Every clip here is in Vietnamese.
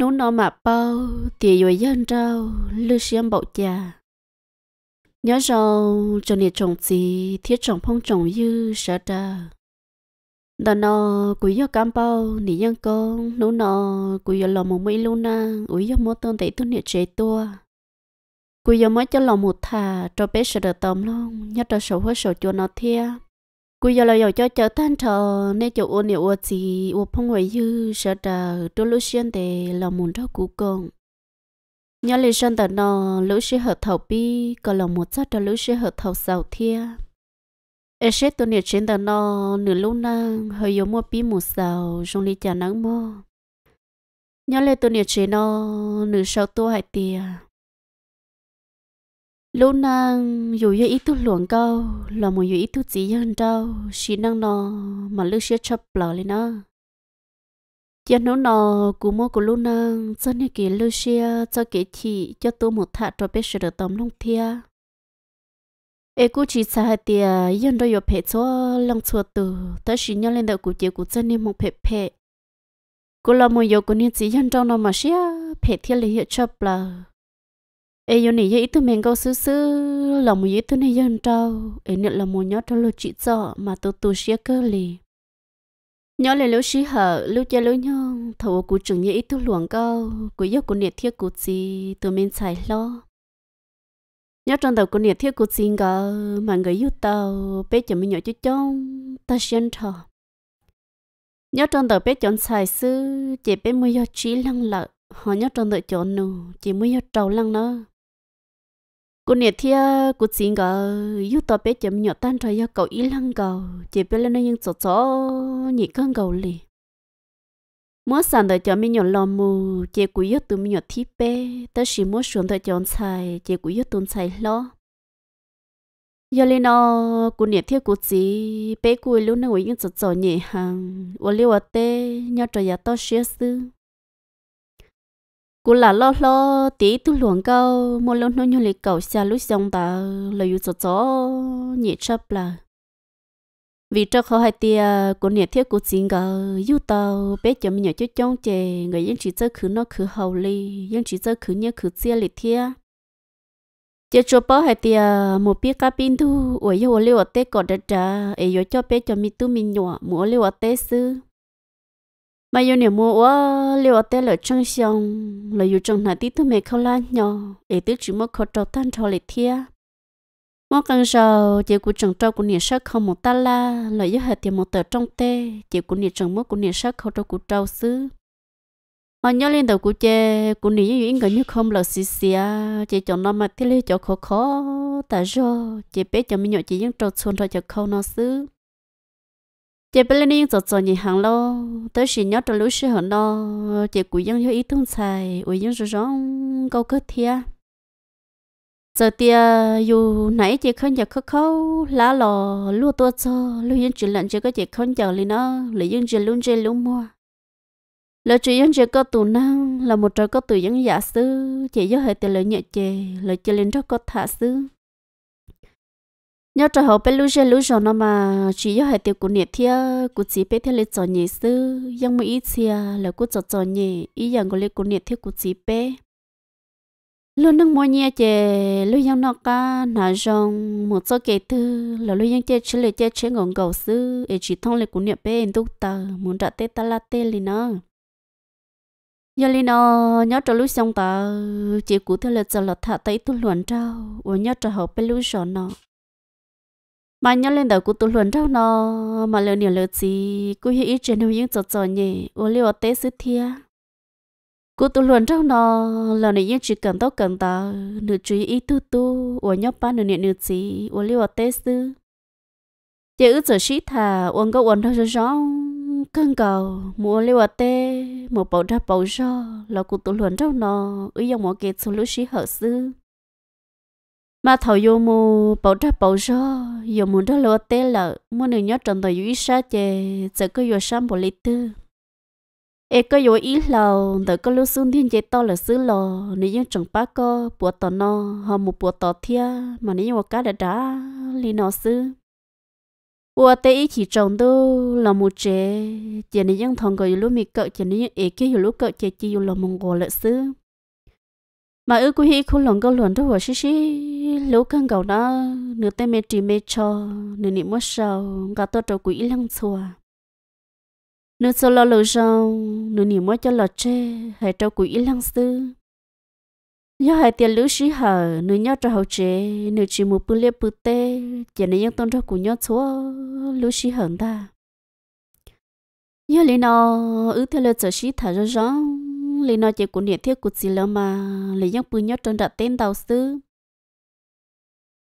núi non mà bao thì rồi dân trao lưu xiêm bậu già nhớ rau cho nè trồng gì thiết trồng phong trồng dư sợ trà đàn nó cúi gió cam bao nỉ dân con núi nó cúi gió lò một mấy luôn na cúi gió mỗi tuần tẩy tuần nè chế tua cúi gió mỗi cho lò một thà cho bé sợ đợt tôm long nhớ là sầu hơi sầu chua nó thia กูยอลอยจะเจอท่านเธอในจะอ้วนเนี่ยอ้วนจีอ้วนพงไว้ยื้อเสดาตัวลูเชียนเดลมุนเท่ากูกงยอลิชันแต่นอลูเชียเหอเท่าปีก็ลมุนจัดตัวลูเชียเหอเท่าสาวเทียเอเชตัวเนี่ยเชนแต่นอหนึ่งลูกนางเฮยมัวปีหมูสาวจงลีจานังมอ nhớ lên tôi nhiệt chế nó nửa sau tôi hại tìa lúc na dù như ít tu luận câu là một dù ít tu chỉ hơn đâu chỉ năng nó mà lúc sẽ chấp lỡ lên nó giờ nó nó cú mua của lúc na cho nên cái lúc sẽ cho cái chị cho tôi một thà cho biết sự được tóm lông thia ê cú chỉ xa hai tia yên đôi yếu phê cho lòng chua từ tới chỉ nhau lên đầu cú chị cú cho nên một phê phê cô là một yếu cú nên chỉ yên trong nó mà sẽ phê thiên lý hiệu chấp lỡ ấy giờ này giờ ít tụi mình câu xứ xứ lòng một ít tụi này giờ trâu ấy nữa là một nhót trâu lo chị cho mà tụi tụi xia cơ lì nhớ lại lúc xí hở lúc chơi lúc nhau thầu cụ trưởng như ít tu luồng câu cụ yêu cụ nhiệt thiết cụ gì tụi mình xài lo nhớ trong đầu cụ nhiệt thiết cụ gì ngờ mà người yêu tàu bé chồng mình nhỏ chút trông ta xuyên trò nhớ trong đầu bé chọn xài sư chỉ bé mới yêu trí lăng lợ họ nhớ trong đầu chọn nụ chỉ mới yêu trầu lăng nữa cô nè thia cô xin gờ yêu tao bé chậm nhỏ tan trời cầu ý lăng cầu chỉ biết lên những chỗ chỗ nhị cơn cầu lì mỗi sáng đợi cho mình nhỏ lò mù chỉ cú yêu tụi mình nhỏ thi bé tới khi mỗi xuống đợi cho xài chỉ cú yêu tụi xài lo giờ lên nó cô nè thia cô chỉ bé cô luôn nó uống những chỗ chỗ nhẹ hàng uống liu tê nhau trời tao xia xứ cú là lo lo tí tu luồng câu mua lâu nó như lì cầu xa lúc xong ta là yêu cho chó nhị chấp là vì cho khó hai tia của nhà thiết của chính gờ yêu tàu bé cho mình nhỏ chút trong chè người dân chỉ cho khứ nó khứ hầu ly dân chỉ cho khứ nhớ khứ chia lì thia chỉ cho bao hai tia một biết cá pin thu ở yêu ở liu ở tết còn đặt ra ấy yêu cho bé cho mình tu mình nhỏ mua liu ở tết xưa mà yêu niệm mua quá liệu tê lỡ chân xong là yêu chân nà tí thứ mẹ khâu lan nhỏ để tí chỉ mua khâu trâu tan trâu lệ thia mua cần sầu chỉ của chân trâu của niệm sắc không một ta la là yêu hạt tiền một tờ trong tê chỉ của niệm chân mua của niệm sắc khâu trâu của trâu xứ họ nhớ lên đầu của chê của niệm yêu yên gần như không là xì xì à chỉ chọn nó mà tí lê cho khó khó ta rồi chỉ biết cho mình nhỏ chỉ những trâu xuân thôi cho khâu nó xứ chị bên này cho cho nhị hàng lo tới khi nhớ trong lúc sư hàng lo chị cũng dân cho ý tưởng xài ủy dân rồi rong câu cơ thia giờ tia dù nãy chị không giờ khóc khâu lá lò lúa tua cho lúa dân chỉ lận chị có chị không giờ lên nó lấy dân chỉ luôn chơi luôn mua là chị dân chơi có tù năng là một trò có tù dân giả sư chị do hệ từ lợi nhẹ chị lợi chơi lên rất có thả sư nhớ trời hậu bé lúc giờ lúc giờ nó mà chỉ nhớ hệ tiêu của nhiệt thia của chỉ bé theo lịch cho nhị sư nhưng mà ít xia là của cho cho nhị ý rằng của lịch của nhiệt thia của chỉ bé lúc nâng mua nhẹ chè lúc yang nó cả nà rong một số kể thư là lúc yang chè chỉ là chè chè ngọn cầu sư để chỉ thông lịch của nhiệt bé em túc tờ muốn trả tê ta la tê liền nó giờ lên nó nhớ cho lúc xong tờ chỉ cụ theo lịch cho là thả tay tu luận trao và nhớ cho hậu bé lúc giờ nó mà nhớ lên đầu của tôi luôn đâu nó mà lỡ nhiều lỡ gì cô hiểu ý chuyện đâu những trò trò nhỉ ô liu tế sứ thia cô tôi luôn đâu nó lỡ này những chỉ cần tao cần ta nửa chú ý tu tu ô nhóc ba nửa niệm nửa gì ô liu tế sứ chỉ ước giờ xí thà uống có uống đâu rồi rõ cơn cầu mua liu tế một bầu đa bầu do là cô tôi luôn đâu nó ước dòng một cái số lũ xí hở xưa mà thầu vô mù bảo ra bảo ra vô mù đó lo tê lợ mua nửa nhớ trần tờ ý sa chè giờ có vô sam bộ lý tư ê có vô ý lầu tờ có lúc xuống thiên chế to là xứ lò nửa nhớ trần ba co bùa tò no họ một bùa tò thia mà nửa nhớ cá đã đá li nọ xứ bùa tê ý chỉ trồng đâu là một chế chè nửa nhớ thằng gọi lúc mi cợ chè nửa nhớ ê kia lúc cợ chè chi vô là mong gò lợ xứ mà ư cô hi không lòng câu luận đó xí xí lỗ căng gầu đó nửa tay mẹ trì mẹ cho nửa niệm mất sầu cả tôi trâu quỷ lăng xua, nửa sầu lo lỡ sầu nửa niệm mất cho lọ chê hay trâu quỷ lăng sư nhớ hai tiền lữ sĩ hở nửa nhớ trâu hậu chế nửa chỉ một bự liệp bự tê chỉ nửa những tôn trâu của nhớ chúa lữ sĩ hở ta nhớ lý nào, ư theo lời sở xí thả ra rong lấy nói chuyện của nhiệt thiết của chị lỡ mà lấy nhắc bùi nhớ trần đặt tên tàu sư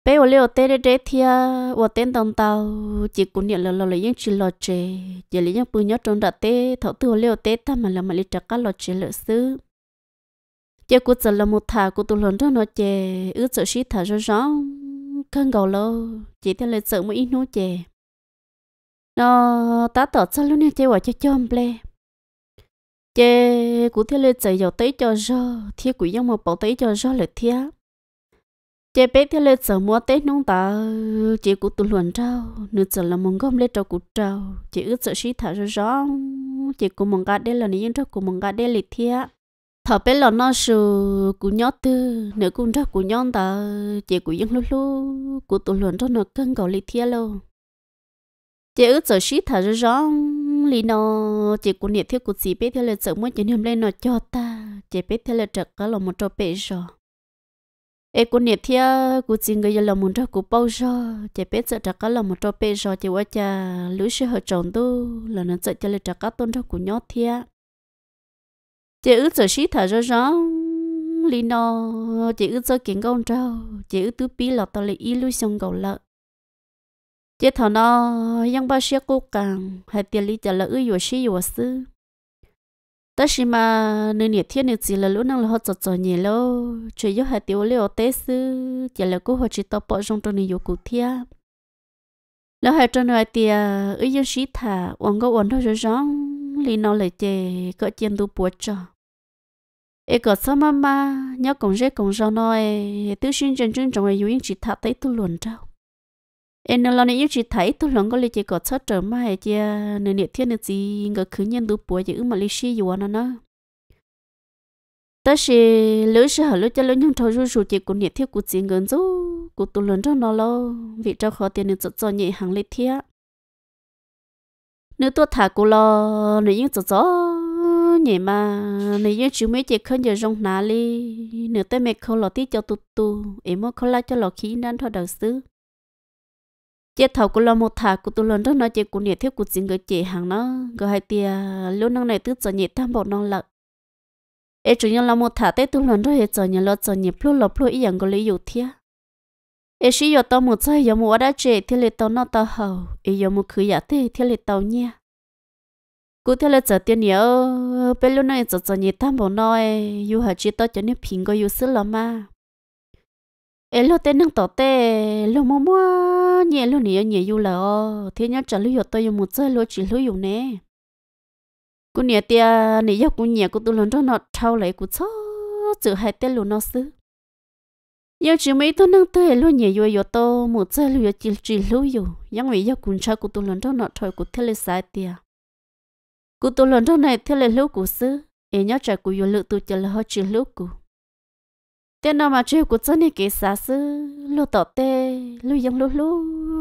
bé ở liệu tê đê thia ở tên tàu tàu chỉ cũng nhiệt lỡ lỡ lấy nhắc chị lọ chè chỉ lấy giống bùi nhớ trần đặt tê thấu tư ở liệu tê ta mà lỡ mà lấy trắc cá lọ chè lỡ sư chỉ cũng chỉ là một thà của tụi lớn đó nó chè ước sợ xí thà rõ rõ khăn gầu lâu chỉ theo lời sợ mới ít nói chè nó tá tỏ sao luôn nha chơi vào cho chôm ple chế cụ thế lên chạy vào tới cho rơ thiết quỷ giống một bảo tới cho rơ là thiết chế bé thế lên sợ mua tết nông ta chế cụ tụ luận trâu, nửa sợ là mong gom lên trâu của trâu, chế ước sợ xí thả rơ rõ chế cụ mong gà đê là nhân trâu của mong gà đê lịch thiết thọ bé là nó sự cú nhót tư nửa cung trao cụ nhon ta chế cụ dân lúc lúc cụ tụ luận trâu nửa cân cầu lịch thiết luôn chế ước sợ xí thả rơ rõ lý nó chỉ có nhiệt thiết của gì biết theo là sợ mới chỉ niệm lên nó cho ta chỉ biết theo là chặt cả là một trò bể rồi ê cũng nhiệt thiết của gì người là một trò của bao giờ chỉ biết sợ chặt cả là một trò bể rồi chỉ qua cha lưới sẽ hợp tròn tu là nó sợ cho là chặt cả tôn trò của nhót thiết chỉ ước sợ sĩ thở rõ rõ lý nó chỉ ước sợ kiến công trâu chỉ ước tứ bí là tao lấy ý lưới xong cầu lợn chế thọ nó yang ba xe cố càng hay tiền lý trả là ư yo xí yo sư tất nhiên mà nên nhiệt thiên nên chỉ là lúc năng là họ chọn chọn nhiều lo chỉ do hai tiểu liệu tế sư chỉ là cố họ chỉ tập bỏ trong trong này yo cụ thia lo hai trong này tia ư yo xí thả uống có uống thôi rồi rong lý nó lại chè có chiên tu bùa cho e có sao mà mà nhớ cùng rễ cùng rau nói tứ xuyên chân chân trong này yêu yên chỉ thả tới tu luồn trao nên là này yêu chỉ thấy tôi lòng có lịch chỉ có chất trở mà hay chứ nên nhiệt thiên được gì ngờ cứ nhân đủ bùa chứ mà lịch sử gì nó nó ta sẽ lỡ sẽ hở lỡ cho lỡ nhung thầu rú rú chỉ cũng nhiệt thiên cũng chỉ gần rú cũng tôi lớn cho nó lo vì cho khó tiền được chất cho nhẹ hàng lý thiên nếu tôi thả cô lo nếu như chất cho nhẹ mà nếu như chú mấy chỉ không giờ rong ná li nếu tới mẹ không lo tí cho tụt tụ em mới không la cho lo khí nên thôi đầu xứ chế thầu của lo một thả của tôi lần đó nói chế của nhiệt thiết của chính người chế hàng nó cái hai tia lúa năng này tức giờ nhiệt tham bộ năng lực. ấy chủ nhân lo một thả tết tôi lần đó hết giờ nhiệt lo giờ nhiệt plu lo plu ý dạng cái lý dụ thiết ấy sĩ giờ tao một chơi giờ mua đã chế thiết lệ tao nó tao hầu ấy giờ mua khử giả thế thiết lệ tao nha cụ thiết lệ giờ tiền nhiều bây lúc này giờ giờ nhiệt tham bộ nói yêu hả chị tao cho nên pin có yêu sức lắm mà ê lô tên nương tổ tê lô mua mua nhẹ lô nỉ nhẹ u lờ thế nhá trả lưu tôi dùng một chơi lô chỉ lưu dùng nè cú nhẹ tia nỉ yêu cú nhẹ cú tu lần cho nó trao lại cú chó chữ hai tên lô nó xứ yêu chỉ mấy tôi năng tê lô nhẹ yêu yêu tô một chơi lưu chỉ chỉ lưu dùng nhưng vì yêu cú trao cú tu lần cho nó thôi cú thế lê sai tia cú tu lần cho này thế lê lưu cú xứ ê nhá trả cú yêu lưu tu chờ là họ chỉ lưu cú tên nào mà chưa của chân này cái xa xứ lô tỏ tê lô giống lô lô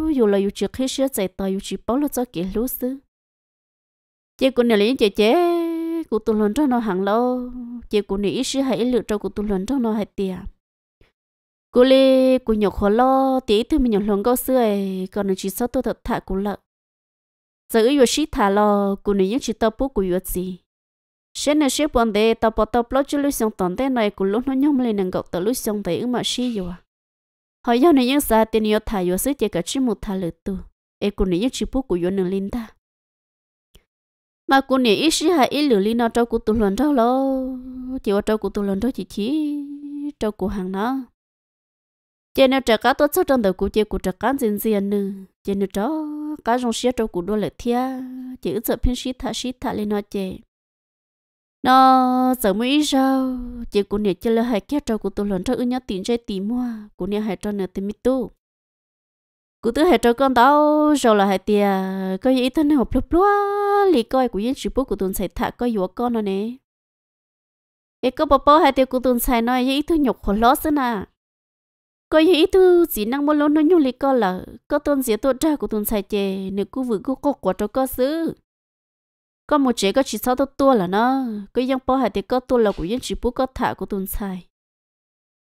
dù là dù chưa khi xưa chạy tàu dù chỉ bao lô cho cái lô xứ chị của này liền chị chế của tôi lớn cho nó hàng lô chị của này ít xưa hãy lựa cho của tôi lớn cho nó hãy tiền cô lê cô nhọc khó lo tí thứ mình nhọc lòng câu xưa ấy còn nó chỉ sót tôi thật thà cô lợ giờ ấy vừa xí thà lo cô này những chỉ tao bố của vừa gì sẽ nè sẽ bọn đệ tập bọn tập lót cho lúc xong tận thế này cũng lúc nó nhom lên nâng gọc tập lúc xong thế ứng mà xí rồi họ yêu này những sao tiền yêu thả yêu sức chỉ cả chỉ một thay lửa tu e cũng này những chỉ bút của yêu nâng lên ta mà cũng này ít xí hay ít lửa lên nó trâu của tụi lần đó lo chỉ ở trâu của tụi lần đó chỉ chỉ trâu của hàng nó chỉ nếu trả cá tốt số trong đầu của chỉ của trả cá dần dần nữa chỉ nếu đó cá rong xí trâu của đôi lệ thia chỉ ít sợ phiên xí thà xí thà lên nó chơi nó sợ mấy rau chỉ cũng nhớ chơi là hai kia trâu của tôi lớn trâu ư nhớ tiền chơi tìm mua cũng nhớ hai trâu nè tìm mít tu cụ tôi hai trâu con tao rồi là hai tia coi ý thân học lúc lúc lì coi của yên chụp của tôi sẽ thả coi vua con nó nè cái bà bố hai tia của tôi xài nói ý thứ nhục khổ lót xí nà coi ý thứ chỉ năng muốn lớn nó nhung lì coi là có tôi sẽ tôi trai của tôi xài chè nếu cứ vừa cứ có quả trâu có xứ có một chế có chỉ sáu tao tua là nó cái dân bỏ hạt thì có tua là của dân chỉ bút có thả của tuần sai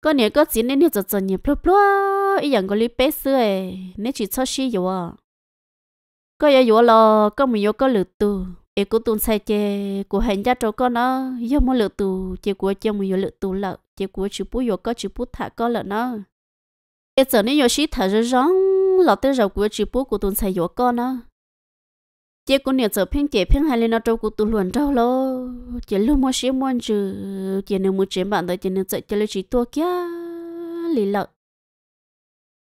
có nếu có chỉ nên hiểu giật giật nhiều plop plop ý rằng có lý bé xưa ấy nên chỉ cho xí yếu à có yếu yếu lo có mình yếu có lửa tu ý của tuần sai chè của hành gia trâu có nó yếu muốn lửa tu chè của chè mình yếu lửa tu lợ chè của chỉ bút yếu có chỉ bút thả có lợ nó ý giờ nếu yếu xí thả ra rong lọt tới rầu của chỉ bút của tuần sai yếu có nó chị cũng nhiều giờ phiên chị phiên hai lên nó trâu cũng tụ luận đâu lo chị luôn mua xí mua chứ chị nếu muốn chế bạn tới chị nên dạy chị lấy chỉ tua kia lì lợ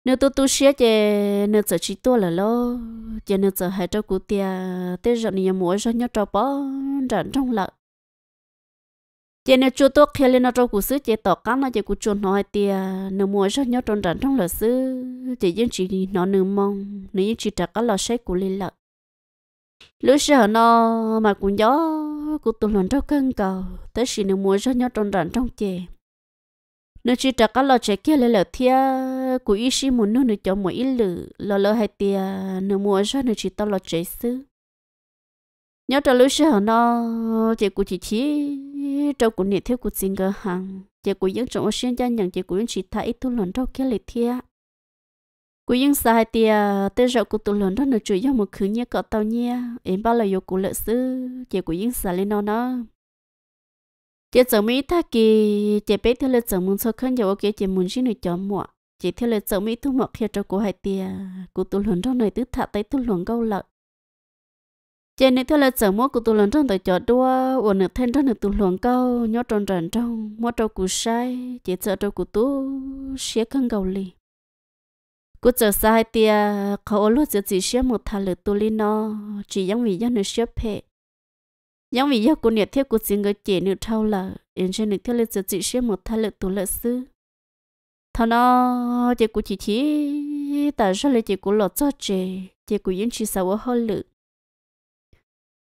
nếu tôi tu xí chị nếu sợ chỉ tua là lo chị nên sợ hai trong cũng tia tới giờ này mua cho nhau trao bó trận trong lợ chị nếu chú tôi khi lên nó trong cũng xứ chị tỏ cắn là chị cũng chuồn nói tia nếu mua cho nhau trâu trận trong lợ xứ chị dân chỉ nó nương mong nếu chỉ trả cái lò sách của lì lợ lúc sợ nó mà cũng gió cũng tụi lần trong cân cầu tới xì nó mua cho nhau trong rạn trong chè nó chỉ trả các lo trẻ kia lấy lợt thia của ít xí muốn nó nó cho mỗi ít lử lo lo hai tia nó mua cho nó chỉ tao lo trẻ xứ nhớ trả lúc sợ nó chị của chị chỉ trong của nhiệt thiếu của xin cơ hàng chị của dân trọng ở xuyên gia nhận chị của chị thấy tụi lần trong kia lấy thia cú yên hai tia tê rậu cú tụ lớn đó nó chủ yếu một khứ nhé cọ tàu nhé em bao lời yêu cú lợi sư chị cú yên sai lên nó nó chị chồng mỹ ta kỳ chị bé theo lời chồng muốn cho khăn giờ ok chị muốn xin được cho mua chị theo lời chồng mỹ thu mua khi cho cú hai tia cú tụ lớn đó này tứ thạ tới tụ lớn câu lợ chỉ nếu theo lời chồng mua cú tụ lớn trong tại chợ đua ổn được thêm trong được tụ lớn câu nhót tròn tròn trong mua cho cú sai chị chở cho cú tú xé khăn cầu liền cú chờ sai tia khó luôn giờ chỉ xem một thằng lừa tu lên nó chỉ giống vì do nó xếp hệ giống vì do cô nhiệt thiết của chỉ người trẻ nữa thâu là em sẽ được theo lửa giờ chỉ xem một thằng lừa tu lửa sư thằng nó chỉ cú chỉ chỉ tại sao lại chỉ của lọt cho trẻ chỉ cú những chỉ sao hơn lửa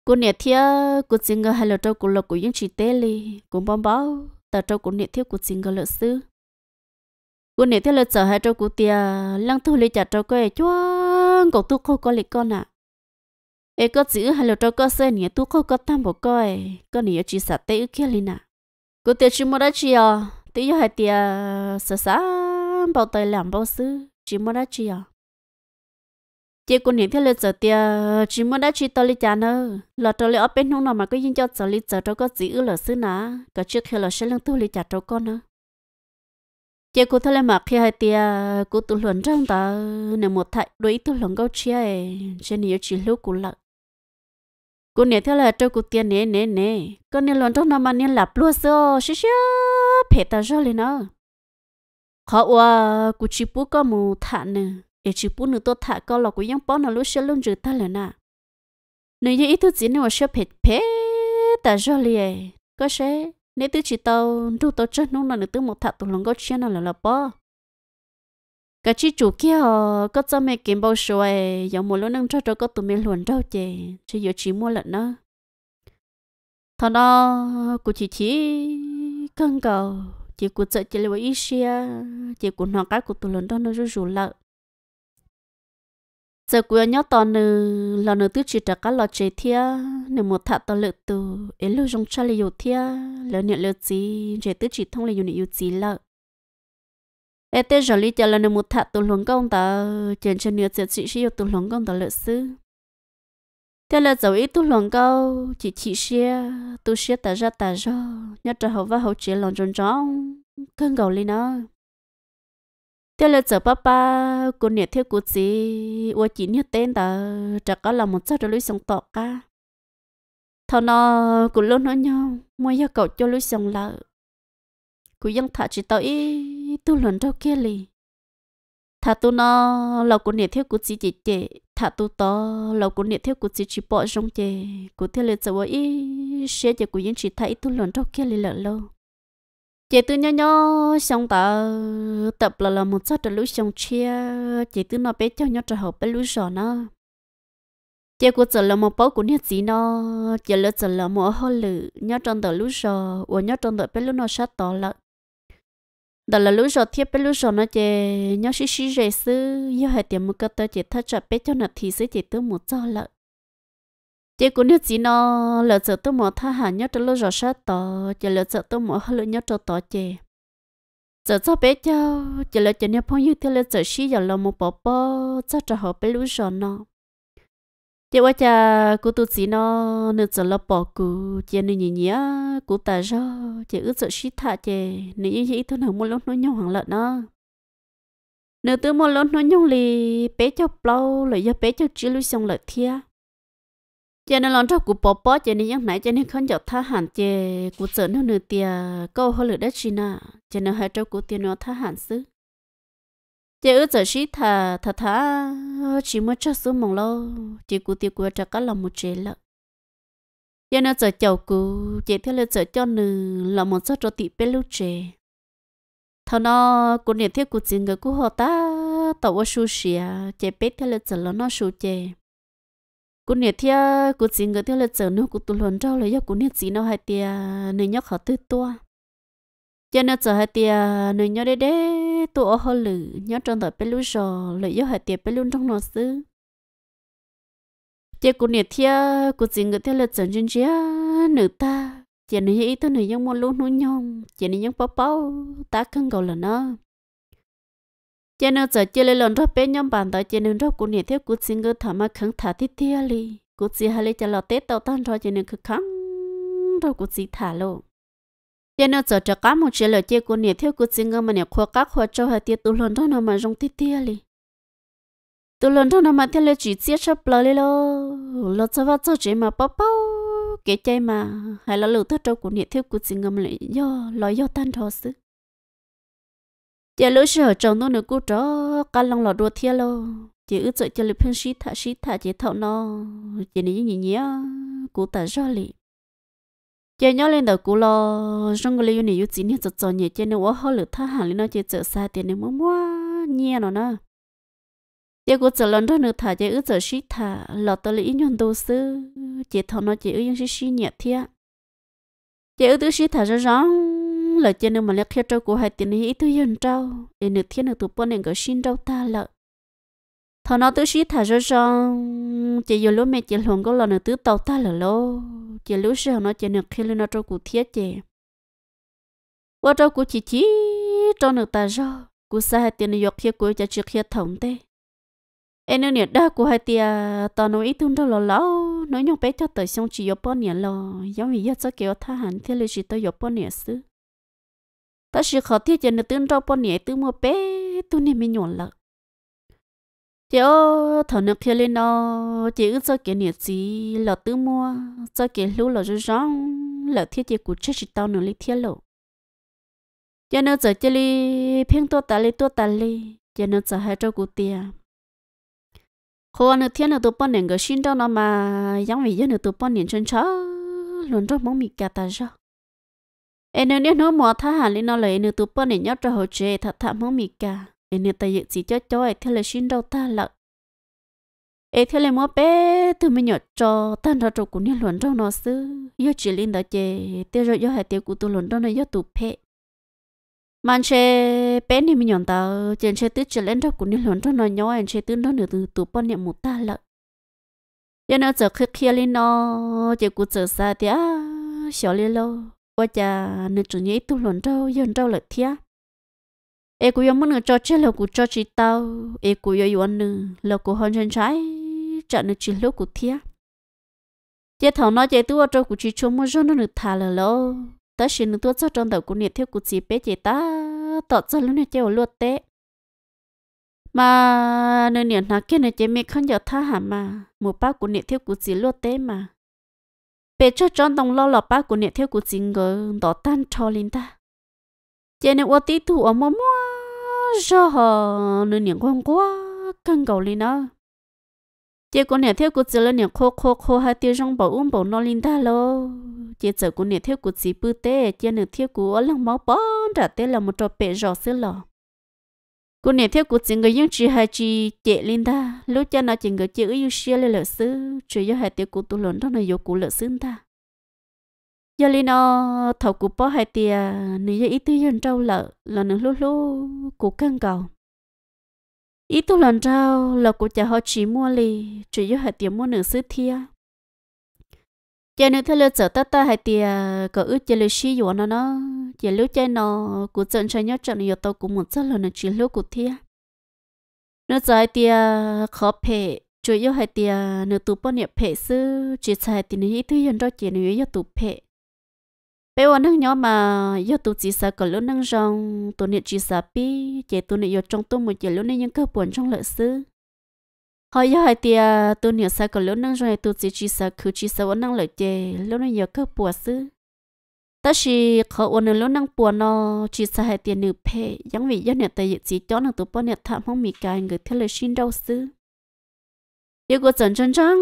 cô nhiệt thiết của chỉ người hay là trâu của lọt của những chỉ tê li cũng bom bao tại trâu của nhiệt thiết của chỉ người lửa sư cô nè thế là sợ hai trâu cụ tia lăng thu lấy chặt trâu quê chuông cổ tu khô có lịch con à, ê có chữ hai lô trâu có xe nghĩa tu khô có tam bộ coi con nè chỉ sợ tê ức kia lên à, cô tia chỉ mua đã chi à ờ? tí hai tia sợ sợ bao tay làm bao xứ chỉ mua đã chi à ờ? chị cô nè thế là sợ tia chỉ mua đã chi tao lấy chặt nữa là trâu lấy ở bên hông nào mà có yên cho sợ lấy sợ trâu có chữ là xứ nà có trước khi là sẽ lăng thu lấy chặt trâu con nữa chị cụ thay mặt khi hai tia cụ tụ luận trong ta nè một thay đối tụ luận câu chia trên nhiều chỉ lúc cụ lợn cụ nè theo là cho cụ tiền nè nè nè con nè luận trong năm anh nè luôn rồi xí xí phê ta cho lên nó khó quá cụ chỉ bút có một thạ nè để chỉ bút nữa tôi thạ có là cụ ยัง bỏ nó lúc xí luôn rồi ta lên nè nếu như ít thứ gì nữa sẽ phê phê ta rồi liền có sẽ nếu tôi chỉ tao, đủ tổ chết, nung là nếu tôi một thằng tụi lòng có chia nào là là bỏ cái chi chủ kia họ có cho mẹ kiếm bao số ấy dòng một lúc nâng cho cho có tụi mẹ luồn đâu chè chỉ giờ chỉ mua lận nữa thằng đó cụ chỉ chỉ cần cầu chỉ cụ sợ chỉ lấy ý xia chỉ cụ nọ cái cụ tụi lần đó nó rủ rủ lợn giờ cuối nhớ tao nữ là nữ tứ chỉ trả cá lò chế thia nữ một thạ tao lự tu ấy lưu trong cha lưu thia lỡ nữ lưu gì chế tứ chỉ thông lưu nữ yêu gì lợ ấy tê giờ lý cho là nữ một thạ tu lồng công ta trên chân nữ chế chỉ yêu tu lồng công ta lợ sư thế là dấu ít tu lòng câu chỉ chỉ xe tu xe ta ra ta ra nhớ trở hậu và hậu chế lòng tròn tròn cơn gầu lên nó thế là giờ papa cô nhiệt theo cô chị ua chỉ nhiệt tên ta chắc có là một chút lối xong tọ cả thằng nó cũng luôn nói nhau mua cho cậu cho lối xong lợ. cô dân thả chỉ tao ý tu lần đâu kia lì thả tu nó là cô nhiệt theo cô chị chị chị thả tu to là cô nhiệt theo cô chị chị bỏ trong chị cô theo lời cháu ấy sẽ cho cô dân chỉ thấy tu lần đâu kia lì lợ lâu chị tư nhỏ nhỏ xong tờ tập là là một sát lũ xong chia chị tư nó bé cho nhau trở hợp bé lũ sò nó chị của trở là một bó của nhật gì nó chị lỡ trở là một hồ lử nhỏ trong tờ lũ sò và nhỏ trong tờ bé lũ nó sát tỏ lợ đó là lũ sò thiếp bé lũ sò nó chị nhỏ xí xí rẻ sư yêu hệ tiệm một cái tờ chị thắt chặt bé cho nó thì sẽ chị tư một cho lợ chị cũng nhớ chị nó lỡ sợ tôi mỏ tha hà nhớ cho lo rõ sát tỏ chị lỡ sợ tôi mỏ hơi lỡ nhớ cho tỏ chị giờ cho bé cháu chị lỡ chị nhớ phong như thế lỡ sợ xí giờ lỡ một bỏ bỏ cho cho họ bé lũ rõ nó chị qua cha cô tu chị nó nên giờ lỡ bỏ cô chị nên nhìn nhớ cô ta rõ chị ước sợ xí thả chị nên như vậy thôi nào mua lúc nó nhau hàng lợn nó nếu tôi mua lúc nó nhau thì bé cháu lâu lại do bé cháu chỉ lũ xong lợn thiệt cho nên lòng trọc của bố bố cho nên những nãy cho nên không dọc thả hẳn chè của sợ nó nửa tia câu hơi lửa đất chi nà cho nên hai trâu của tiền nó thả hẳn xứ chè ước giờ xí thả thả thả chỉ mới cho xuống mong lâu chỉ của tiêu của trả cả lòng một chè lợ cho nên giờ chầu cụ chè theo lời giờ cho nữ là một số trâu tị bê lúc chè thà nó cũng niệm thiết của chính người của họ ta tàu ở sushi à chè bê theo lời giờ là nó sushi cú nhiệt thia cú chỉ người thia là chờ nó cú tụt lòn trâu là do cú nhiệt chỉ nó hai tia nơi nhóc họ tư tua cho nó chờ hai tia nơi nhóc đế đế tụ ở hồ lử nhóc trong đời bên lũ rò là do hai tia bên trong nó xứ cho cú nhiệt thia cú chỉ người thia là chờ chân chia nữ ta chỉ nơi ý tôi nơi nhóc mua lũ nuôi nhong chỉ nơi nhóc bao bao ta cưng cầu là nó cho nên giờ chơi lên lần rớt bé nhóm bàn tới cho nên rớt cũng nhẹ theo cũng xin người thả mà khẩn thả tít tia li cũng chỉ hai lấy cho lọ tết tàu tan rồi cho nên cứ khăng rồi cũng chỉ thả lộ cho nên giờ cho cá một chơi lời chơi cũng nhẹ theo cũng xin người mà nhẹ khoa các khoa cho hai tia tu lần đó nó mà rong tít tia li tu lần đó nó mà theo lời chỉ chia sắp lọ li lo lo cho vào cho chỉ mà bao bao cái chơi mà hay là lừa tới đâu cũng nhẹ theo cũng xin người mà lại do lo do tan rồi giờ lối sở chồng nó được cú chó cá lòng lọ đua thia lo chỉ ước sợ cho lịch phân xí thả xí thả chỉ thọ nó chỉ này nhìn nhía cú ta rõ lì giờ nhớ lên đầu cú lo trong cái lưu này yêu chín hết rồi nhỉ cho nên quá hơi lửa thả hàng lên nó chỉ sợ xa tiền nên mua mua nhẹ nó nè giờ cú sợ lần đó nữa thả chỉ ước sợ xí thả lọ tới lý nhon đồ sư chỉ thọ nó chỉ ước những xí xí nhẹ thia. giờ ước thứ xí thả rõ ràng là cho nên mà lấy kia trâu của hai tiền này ít thôi dân trâu để nửa thiên được tụ bọn này có xin trâu ta lợ thằng nó tứ sĩ thả ra xong chỉ giờ lúc mẹ chỉ hồn có lần nửa tứ tàu ta lợ lô chỉ lúc sau nó chỉ nửa kia lên nó trâu của thiết chị qua trâu của chị chỉ trâu nửa ta rồi cú sa hai tiền này dọc kia của cha trước kia thống tê em nên nhiệt đa của hai tiền, tao nói ít thương đâu lò lâu nói nhung bé cho tới xong chỉ dọc bọn nhiệt lò giống như giờ cho kéo tha hẳn thế là chỉ tới dọc bọn nhiệt xứ ta chỉ khó thiết cho nó tương rau bọn nhẹ tương mua bé tu nên mới nhổn lợ chị ô thở nước kia lên đó chị ước cho cái nhẹ gì là tương mua cho cái lú là rú rong là thiết chế cũng chết chỉ tao nó lấy thiết lộ cho nó giờ chị đi phiên tua ta lấy tua ta lấy cho nó giờ hai trâu cụ tia khó nó thiên nó tụ bò nhẹ cái xin đó nó mà giống vì giờ nó tụ bò nhẹ chân chó luôn rất mong mì cả ta rồi em nếu nhớ nó mò thà hà lên nó lấy nếu tụi bọn này nhóc cho hồ chế thật thà mong mì cả em nếu ta dự chỉ cho cho em theo lời xin đâu ta lợ em theo lời mua bé từ mình nhỏ cho tan ra chỗ cũng nên luận trong nó xứ nhớ chỉ lên đó chè tiêu rồi nhớ hai tiếng của tu luận trong này yêu tụi phe mang xe bé này mình nhọn tao trên xe tứ chỉ lên đó cũng nên luận trong nó nhỏ anh xe từ đó nửa từ tụi bọn này một ta lợ em nó giờ khi khi lên nó chỉ cũng giờ xa tiếc xóa lên lâu ô cha nửa chủ nhĩ tu luận trâu yên trâu lợt thía e cú yếm nửa cho chết lâu cú cho chỉ tao e cú yếm yếm nửa lâu cú hôn chân trái chợ nửa chỉ lâu cú thía chế thảo nói chế tu ở trâu cú chỉ cho mua nó nửa thả lờ lô ta xin nửa tuốt cho trong đầu cú niệm theo cú chỉ bé chế ta tọt cho luôn nửa chế luột té mà nửa niệm nào kia nửa chế mẹ không giờ tha hả mà một bác cú niệm theo cú chỉ luột té mà bé cho chọn đồng lo lọ ba của nè theo của chính ngờ đó tan cho linh ta giờ nè ô tí tu ở mò mò cho họ nửa niệm quan quá căng cầu linh đó giờ của nè theo của chỉ là nè khô khô khô hai tiêu trong bảo uống um bảo nó linh ta lo giờ giờ của nè theo của chỉ bự tê giờ nè theo của lăng máu bón đã tê là một trò bé rõ xí lọ cô nè theo cuộc chuyện người dân chỉ hai chỉ chạy lên ta lúc cha nó chỉ người chỉ yêu xia lên lợi sư chỉ do hai tiếng cụ tu lớn đó này vô cụ lợi sư ta giờ lên nó thầu cụ bó hai tia nếu giờ ý tiêu dân trâu lợ là nó lúc lúc cụ căng cầu ý tu lần trâu là cụ cha họ chỉ mua lì chỉ do hai tiếng mua nửa sứ thia cha nếu theo lời sợ ta ta hai tia có ước chơi lời xí nó nó giờ lưu chơi nó của trận chơi nhớ trận giờ tôi cũng muốn rất là nó chỉ lưu của thiệt nó giờ tia khó phê chủ yếu hay tia nó tụ bao nhiêu phê sư chỉ xài thì nó ít thứ nhân đó chỉ nó yếu tụ phê bây giờ nâng nhóm mà yếu tụ chỉ xài còn lúc nâng rong tụ niệm chỉ xài pi chỉ tụ niệm yếu trong tôi một chỉ lúc này những cơ bản trong lợi sư hồi giờ hay tia tụ niệm xài còn lúc nâng rong hay tụ chỉ chỉ xài cứ chỉ xài vẫn nâng lợi chè lúc này yếu cơ bản sư ta chỉ khó ổn nó năng buồn nó chỉ sợ hai tiền nửa phe giống vì dân nhật tại chỉ cho năng tụ bọn nhật tham không mì cái người theo lời xin đâu xứ yêu của chân chân chân,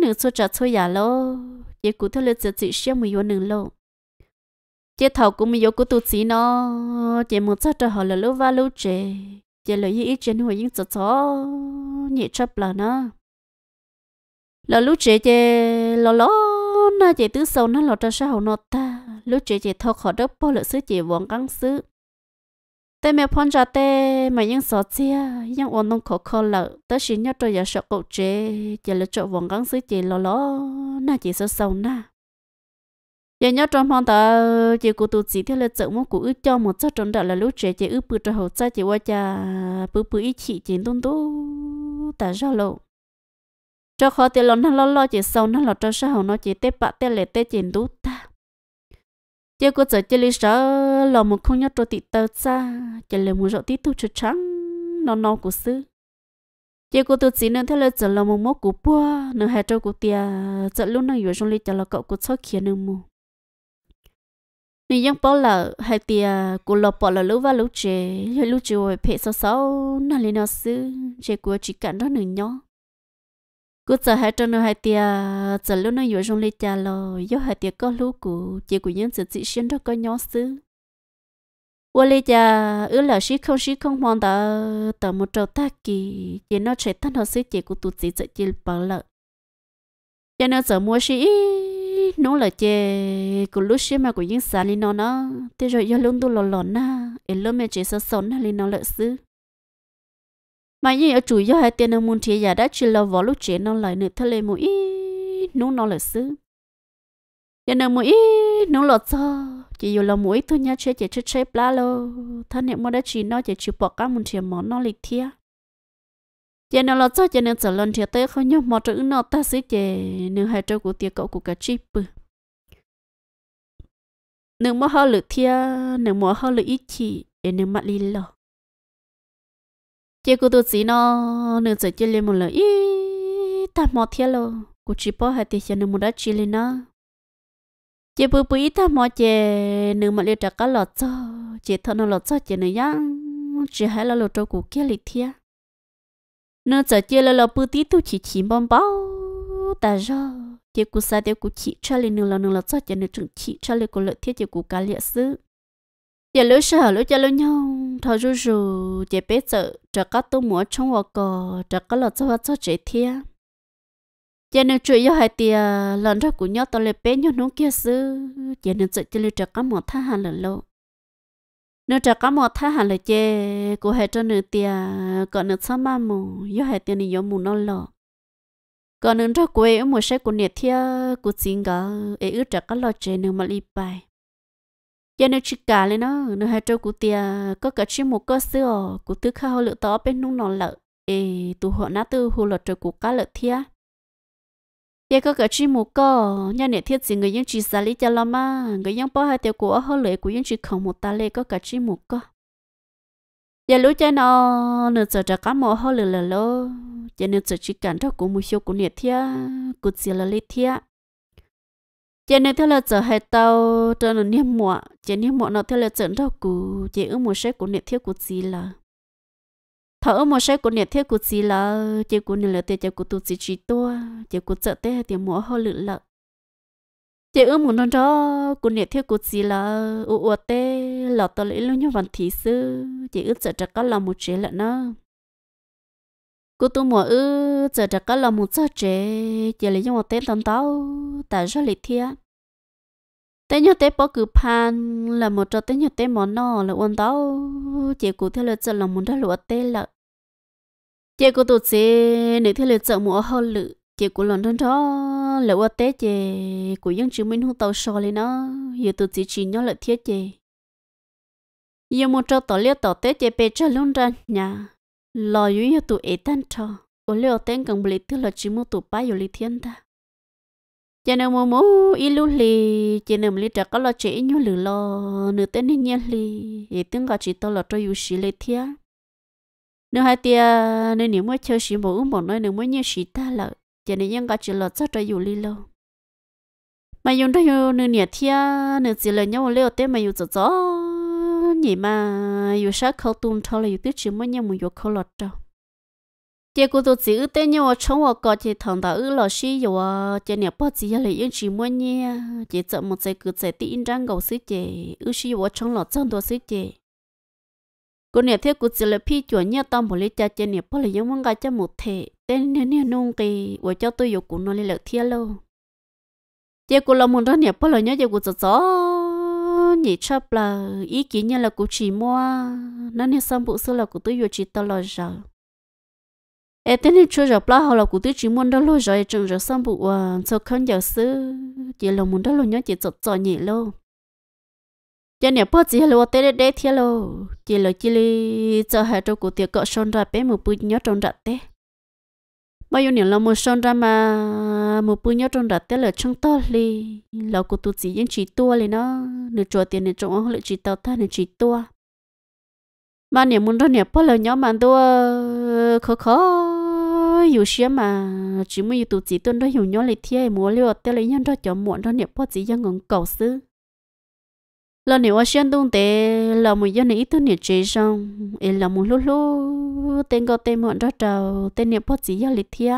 nửa số trả số giả lo yêu của theo lời chỉ chỉ xem mười vốn nửa lo chế thầu cũng mười vốn của tụ chỉ nó chế một cho cho họ là lúa va lúa chế chế lời ý chế hồi những chó chó nhẹ chấp là nó là lúa chế chế lo lo na chị tứ sầu nó lọt ra sao nó ta lúc chị chị thọ khỏi đất bao lợi sứ chị vòng căng sứ tê mẹ phong ra tê mà những sọ chia những ổn nông khó khó lợ tớ xin nhớ tôi giờ sợ cậu chế chị lựa chọn vòng căng sứ chị lo lo na chị sợ sầu na giờ nhớ trong phong tờ chị cụ tụ chỉ theo lệ chợ muốn cụ ư cho một chất trong đợt là lúc trẻ chị ư bự cho hậu cha chị qua cha bự bự ý chị chị tung tú ta sao lộ cho khó tiền lon nó lo lo chỉ sâu nó lo cho sao nó chỉ tết bạ tết lệ tết chỉ đủ ta chơi cô sợ chơi lý sợ lo một không nhớ cho tị tơ xa chơi lệ một rộ tí tu cho trắng nó nó của sư chơi cô tự chỉ nên theo lời sợ lo một mốt của bua nửa hai trâu của tia sợ lúc nó vừa trong lý cho là cậu của sót kia nửa mù nên dân bỏ là hay tia cô lo bỏ lỡ lúc và lúc chế lúc chế rồi phê sáu sáu nó lên nó sư chơi của chỉ cản đó nửa nhau cứ giờ hai trăm hai tia giờ lúc nó vừa trong lấy cha lo vô hai tia có lúc cụ chỉ của nhân sự chỉ xuyên đó có nhỏ xứ vô lấy cha ứ là xí không xí không mong đợi, tờ một trâu ta kỳ chỉ nó chạy thân họ xí chỉ của tụt chỉ chỉ chỉ bảo lợi. cho nên giờ mua sĩ, nó là chê, của lúc xí mà của những sản nó nó thế rồi do luôn tu lò lò na em lúc mẹ chỉ sợ sống nó lên nó lợi xứ mà như ở chủ yếu hai tiền ở môn thì giờ đã chỉ là vỏ lúc chế nó lại nữa thay lên một ít nó nó là xứ giờ nó một ít nó là cho chỉ dù là mỗi thứ nhá chế chế chế chế bla lô thân niệm mà đã chỉ nó chỉ chịu bỏ các môn thì món nó lịch thiệt giờ nó lọt cho giờ nó trở lên thì tới không nhớ một chữ nó ta xứ chế nửa hai trâu của tiệc cậu của cả chip nửa mà hơi lực thiệt nửa mà hơi lực ít chỉ nửa mà lì lò chị cô tôi chỉ nó nửa giờ chơi lên một lần ít ta mò thiệt lo cô chỉ bỏ hai tiền xem nửa một đã chơi lên nó chị bự bự ít ta mò chị nửa một liều trạc cá lọt cho chị thợ nó lọt cho chị nửa yang chỉ hai là lọt cho cô kia lịch thiệt nửa giờ chơi là lọt bự tí tôi chỉ chỉ bom bao ta ra chị cô sa chị cô chỉ cho lên nửa lọt nửa lọt cho chị nửa chừng chỉ cho lên cô lợi thiệt chị cô cá liệt sứ chị lỡ sợ lỡ cho lỡ nhau thọ rú rú chế bé sợ trở có tu múa trong hoa cò trở có lọt cho cho chế thia chế nên chủ yêu hai tia lần ra của nhau tôi lấy bé nhau nón kia sư chế nên sợ chế lấy trở có một tha hàng lần lâu nếu trở có một tha hàng lời chế của hai cho nửa tia còn nửa sao mà mù yếu hai tia này yếu mù nó lọ còn nửa ra quê ở một sẽ của nhiệt thia của chính gà ấy ước trở có lọt chế nửa mà li bài giờ nó chỉ cả lên nó nó hai trâu cụ tia có cả chiếc một cơ sữa cụ tư khao lựa tỏ bên nung nó lợ ê tụ họ nát tư hồ lọt trâu cụ cá lợ thia giờ có cả chiếc một cơ nhà này thiết gì người dân chỉ xả lý cho lắm mà người dân bỏ hai tiêu của họ lệ của dân chỉ không một ta lệ có cả chiếc một cơ giờ lúc cho nó nửa giờ trả cá mỏ hồ lợ lợ lô giờ nửa giờ chỉ cản cho cụ một số cụ nhiệt thia cụ xỉa lợ lê thia chị này theo là chở hai tàu cho nó niêm mọ chị niêm mọ nó theo là chở đâu cũ chị ở một xe của niệm thiếu của chị là thở ở một xe của niệm thiếu của chị là chị của niệm là tiền chị của tụi chị chỉ tua chị của chợ tê tiền mỏ hơi lự lợ chị ở một non đó của niệm thiếu của chị là u u tê lọt tao lấy luôn như văn thị sư chị ở chợ chắc có là một chế lợn nữa cô tu mùa ư giờ đã có lòng một giờ trẻ giờ lấy một tên tầm tao tại ra lịch thiệt tên nhau tế bỏ cử pan là một trò tên nhau tế món nọ là uốn tao chỉ cụ theo lời giờ lòng muốn ra lụa tế là chỉ cụ tụt xe nếu theo lời giờ mùa hậu lự chỉ cụ lòng thân đó là uốn tế chỉ cụ dân chứng minh hung tàu so lên nó giờ tụt chỉ chỉ nhau lại thiết chỉ giờ một trò tỏ liệt tỏ tế chỉ bê cho luôn ra nhà lo yu yu tu e tan cho o le o ten kang ble tu lo chi mu tu pa yu li thiên ta cha na mo mo i lu li cha na mli ta ka lo che nyu lu lo nu te ni nya li e tung ga chi to lo to yu shi le thia nu hai tia ne ni mo che shi mo u mo noi ne mo nya shi ta la cha ne yang ga chi lo cha to yu li lo mà dùng đó dùng nửa thia nửa chỉ là nhau leo té mà dùng cho cho nhỉ mà อยู่สักเขาตุนเท่าไรอยู่ที่ชิมันยังมึงอยู่เขาหลอดจ้ะเจ้ากูตัวจีเต้นยังว่าช่องว่าก่อเจ้าทางตาอื้อหล่อชี้อยู่ว่าเจ้าเนี่ยป้อจีอะไรยังชิมันเนี่ยเจ้าจะมันใจกูใจตีอินจังเก่าซื้อเจ้าอื้อชี้ว่าช่องหลอดจังตัวซื้อเจ้ากูเนี่ยเท่ากูจีเลยพี่จวนเนี่ยตามผลิตจ้าเจ้าเนี่ยป้อเลยยังมึงกาจะหมดเทเต้นเนี่ยเนี่ยนุ่งกีว่าเจ้าตัวอยู่กูนอนเลยเหลือเที่ยวโลเจ้ากูเราหมดแล้วเนี่ยป้อเลยเนี่ยเจ้ากูจะจ้อ nhị chấp là ý kiến như là của chị mua nó nên xong bộ xưa là của tôi vô chị ta lo giờ, em thế nên chưa giờ bao là của tôi chỉ muốn đó lo em chừng giờ xong bộ à, cho không giờ xứ chị là muốn đó lo nhớ chị chọt chọt nhị lo cho nên bữa chỉ là tết đấy thế lo chỉ là chỉ cho hai đôi của tiệc cọ son ra bé một bữa nhớ trong rặt tết bao nhiêu 年了没上着嘛，没不要种着得了种到哩，老古都只认只多哩呢，你昨天你种好了只到他你只多，嘛你们这年不了鸟蛮多，可可有些嘛，只没有都只蹲着有鸟哩天，没了得了人着叫么着年不只认个搞事。lo nếu xem đông tế là một dân này ít tuổi nhiệt chế xong ấy là một lúc lúc tên gọi tên mọn ra trầu tên nhiệt bớt gì giờ lịch thiệt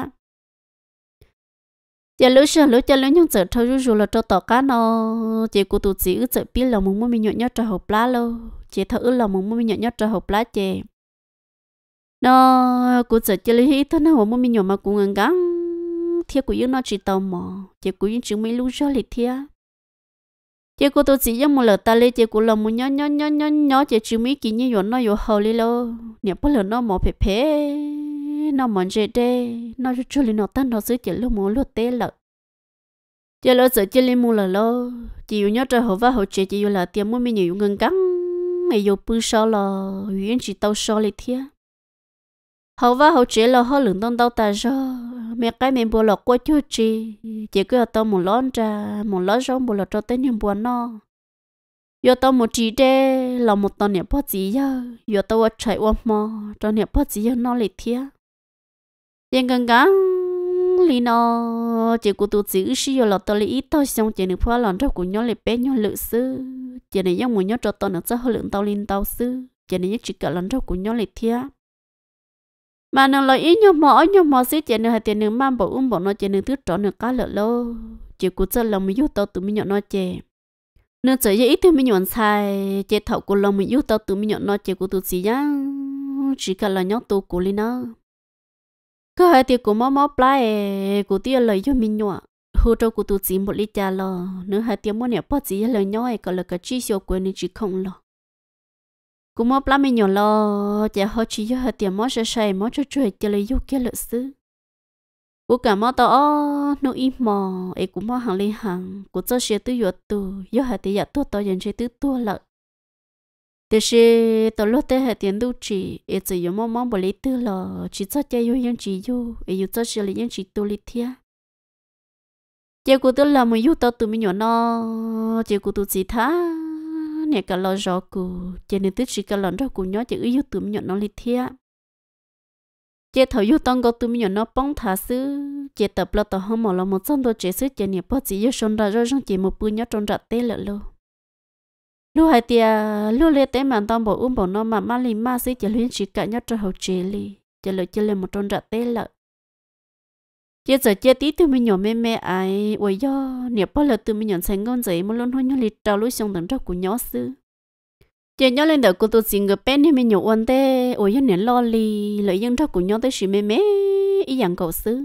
giờ lúc xưa lúc giờ lúc nhung sợ thâu rú là cho tỏ cá nó chỉ cụ tụ chỉ sợ biết là một mua mình nhọn nhát trầu hộp lá lô chỉ thâu là một mua mình nhọn nhát trầu hộp lá chè nó cụ sợ chỉ lấy ít thôi nó muốn mình nhọn mà cũng ngang thiệt cụ yêu nó chỉ tò mò chỉ cụ yêu chỉ mấy lúc giờ lịch thiệt chị cô tôi chỉ giống một lần ta lấy chị cô lòng một nhó nhó nhó nhó nhó chị chú mỹ kỹ như yon nó yon hầu li lo nhà bố lần nó mò phê phê nó mòn chết đê nó chú chú li nó tan nó giữ chị lúc mò lúc tê lợ chị lo sợ chị li mù lợ lo chị yon nhó trời hồ và hồ chị chị yon là tiền mua mi nhiều ngân cắn ngày yon bự sao lo yon chỉ tao sao li thiệt hầu và hầu chế là họ lưng đông đâu ta cho mẹ cái mình bùa lọt qua chú chi chỉ cứ tao một lón trà một lón rong bùa lọt cho tới những bùa nó giờ tao một chỉ đê là một tao niệm bát gì giờ giờ tao chạy qua mò tao niệm bát gì giờ nó lệ thia nhưng gần gắn lì nó chỉ của tụi chữ xí giờ là tao lì ít tao xong chỉ được phá lòn trong của nhau lì bé nhau lự sư chỉ này nhau một nhau cho tao nữa cho họ lượng tao linh tao sư chỉ này chỉ cả lòn trong của nhau lì thia mà nó lo ít nhau mỏ nhau mỏ xí tiền nữa hay tiền nữa mang bộ um bộ nó tiền nữa thứ trọ nữa cá lợ lô chỉ cú chơi lòng mình yêu tao tụi mình nhọn nó chè nữa chơi vậy ít thứ mình nhọn sai chè thầu của lòng mình yêu tao tụi mình nhọn nó chè của tụi xí nhá chỉ cần là nhóc tụi của lên nó có hai tiền của mỏ mỏ plai e, của tiền lời cho mình nhọ hô trâu của tụi xí một lít trà lò nữa hai tiền mua nẹp bớt xí lời nhói còn là cái chi xio quên nên chỉ không lò cũng mò plá mình nhỏ lo chả họ chỉ cho họ tiền mò sẽ sài mò cho chuột tiền lấy dục kia lợi sư cú cả mò to nó im mò ấy cũng mò hàng lên hàng cú cho xe tự yuột tự, do họ tiền giặt tự tao dần xe tự tua lợi thế xe tao lót thế họ tiền đủ chỉ ấy chỉ yếu mò mò bồi lấy tự lo, chỉ cho chơi yếu yên chỉ yếu ấy yếu cho xe lấy yên chỉ tu lấy thiệt chỉ cú tôi làm một yếu to tụi mình nhỏ nó chỉ cú tôi chỉ thá nè cả lo gió cù, chỉ nên tích chỉ cả lo đó cù nhớ chỉ yêu tụi mình nó li thia chỉ thầu yêu tông có tụi mình nó bông thả sư chỉ tập lo tập hôm mà lo một trăm đô chỉ sư chỉ nè bớt chỉ yêu sơn ra rồi xong chỉ một bữa nhớ trong rạ tê lợ luôn lúc hai tia lúc lê tế mà tông bộ um bộ nó mà má li ma sư chỉ luyện chỉ cả nhớ trong hậu chế li chỉ lợ chỉ lên một trong rạ tê lợ chế giờ chết tí tụi mình nhỏ mẹ mẹ ai ôi do nếu bao lần tụi mình nhỏ thành công rồi mà luôn hôn nhau lịch trào lối xong tận trọc của nhỏ sư chế nhỏ lên đầu cô tôi xin người bé nên mình nhỏ quan thế ôi do nè lo li lợi dân trọc của nhỏ tới sự mẹ mẹ ý dạng cậu sư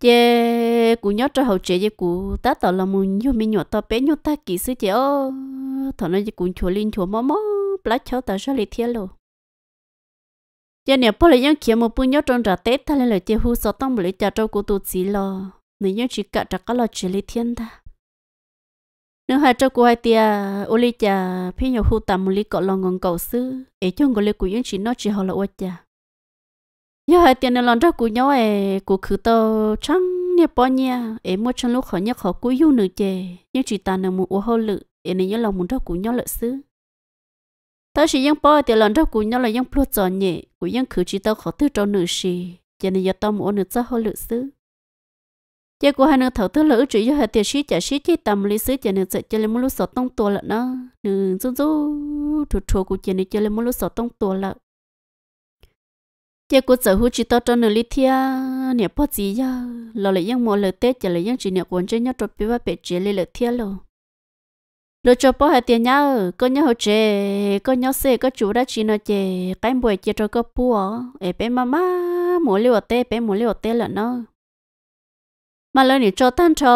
chế của nhỏ cho hậu chế chế cụ ta tỏ là muốn nhau mình nhỏ ta bé nhau ta kỹ sư chế ô thằng nó chế cũng chùa linh chùa mò mò plát cháu ta ra lịch thiên rồi giờ nè bố lại nhớ kia một bún nhớ trong trà tết ta lên lời chơi hú sọ tông bố lại trả trâu của tu chỉ lo nè nhớ chỉ cả trả cả lo chỉ lấy thiên ta nếu hai trâu của hai tia ô lấy trà, phi nhớ hú tạm một lý cọ lòng ngon cầu sư ấy chung gọi lấy của những chỉ nó chỉ họ là ô trà. nhớ hai tiền nè lòng trâu của nhớ ấy của khử tàu trắng nè bao nha ấy mua trong lúc họ nhớ họ cú yêu nữa chè nhớ chỉ ta nè một ô hô lự ấy nè nhớ lòng muốn trâu của nhớ lợi sư ta chỉ những bao tiền làm cho của nhau là những plu cho nhẹ của những cử chỉ tao khó tư cho nữ sĩ cho nên giờ tao muốn nữ cho hơi lự sư giờ của hai nữ thầu tư lữ chỉ cho hai tiền sĩ trả sĩ chỉ tầm lý sư cho nên sẽ cho nên muốn lúc sọt tông tua lợn nó nữ rú rú thuộc thuộc của cho nên cho nên muốn lúc sọt tông tua lợn giờ của sở hữu chỉ tao cho nữ lý thia nè bao gì ya lo lại những mùa lợn tết cho lại những chỉ nè quần chơi nhau trộn bia và bẹt chế lấy lợn thia luôn nó cho bố hai tiền nhau có nhau chè có nhau xe có chú đã chỉ nó chè cái buổi chè cho có bùa ế bé mama mua liều tê bé mua liều tê là nó mà lần này cho tan cho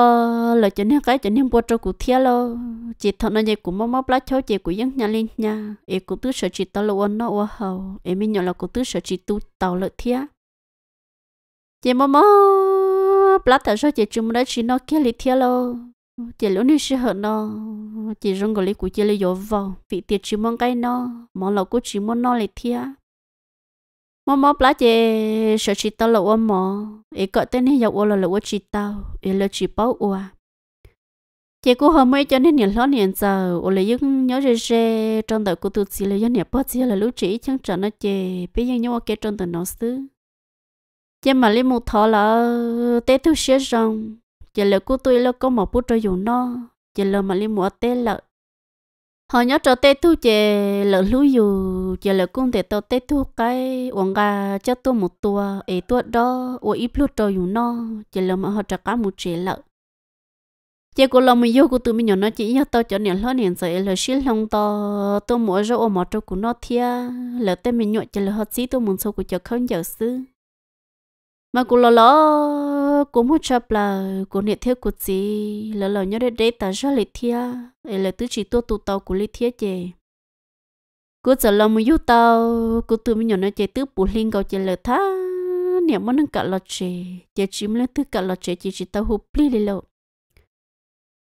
là cho nên cái cho nên bùa cho cụ thia lo chỉ thằng nó nhảy cụ mama bắt cho chị cụ dưng nhà lên nhà ế cụ tư sợ chị tao luôn nó ô hầu ế mình nhỏ là cụ tư sợ chị tu tàu lợi thia chị mama bắt thằng cho chị chúng đã chỉ nó kia lịch thia lo chỉ lúc này sẽ hở nó chỉ rong gọi lấy của chị lấy gió vào vì tiệt chỉ mong cái nó mong lẩu của chỉ muốn nó lấy thia mong mong lá chè sợ chị tao lẩu ôm mò ấy cọ tên này giàu là lẩu chị tao ấy là chị bảo ua chị cô hôm ấy cho nên nhìn lót nhìn giờ ô lấy những nhớ rề rề trong đời cô tôi chỉ lấy những nhẹp bớt chỉ là lúc chỉ chẳng trở nó chè bây giờ nhau cái trong đời nó xứ chỉ mà lấy một thọ là té thu xế rồi giờ lỡ cú tôi lỡ có một bút trôi dùng nó giờ lỡ mà liên mua tê lợ họ nhớ trò tê thu chè lỡ lú dù giờ lỡ cũng để tao tê thu cái uống gà cho tôi một tua ấy tua đó uống ít lú trôi dùng nó giờ lỡ mà họ trả cá một chè lợ chị cô lòng mình yêu của tôi mình nhớ nó chỉ nhớ tao cho nè lo nè rồi là xí lòng to tôi mỗi rồi ôm cho của nó thia là tên mình nhọ cho là họ xí tôi muốn sâu của cho không giờ xứ mà cô lo lo có cũng một chập là của nhiệt thiết của chị là lời nhớ đến đây ta ra lịch thiết ấy là tứ chỉ tua tụ tàu của lịch thiết chị cứ giờ là một yêu tàu cứ tụi mình nhỏ nói chị tứ bù linh cầu chị là tha niệm món ăn cả là chị chị chỉ muốn tứ cả là chị chị chỉ tàu hụp li li lộ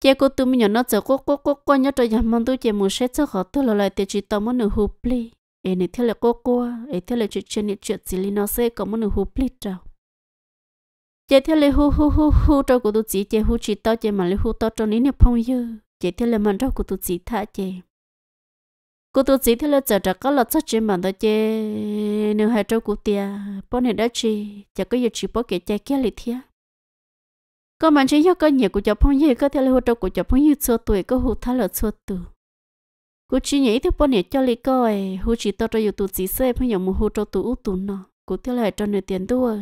chị cô tụi mình nhỏ nói giờ cô cô cô cô nhớ tới nhà mong tụi chị muốn sẽ cho họ tụi là lại chị chỉ tàu món nửa hụp li ấy này theo là cô cô ấy theo là chị chị này chuyện gì li nó sẽ có món nửa hụp li trào chế theo lê hú hú hú hú trâu của tụi chị chế hú chỉ to chế mà lê hú to cho nín nhập phong dư chế theo lê mặn trâu của tụi chị thả chế cô tụi chị theo lê chờ trả có lọt sát chế mặn đó chế nếu hai trâu của tia bọn này đã chị chả có gì chỉ bỏ kể chạy kia lì thia có mặn chế yêu cái nhiều của cho phong dư có theo lê hú trâu của cho phong dư xua tuổi có hú thả lọt xua tuổi cô chỉ nhảy theo bọn này cho lì coi hú chỉ to cho yêu tụi chị xe phong nhiều mù hu trâu tụi út tụi nọ cô theo lại cho nửa tiền đua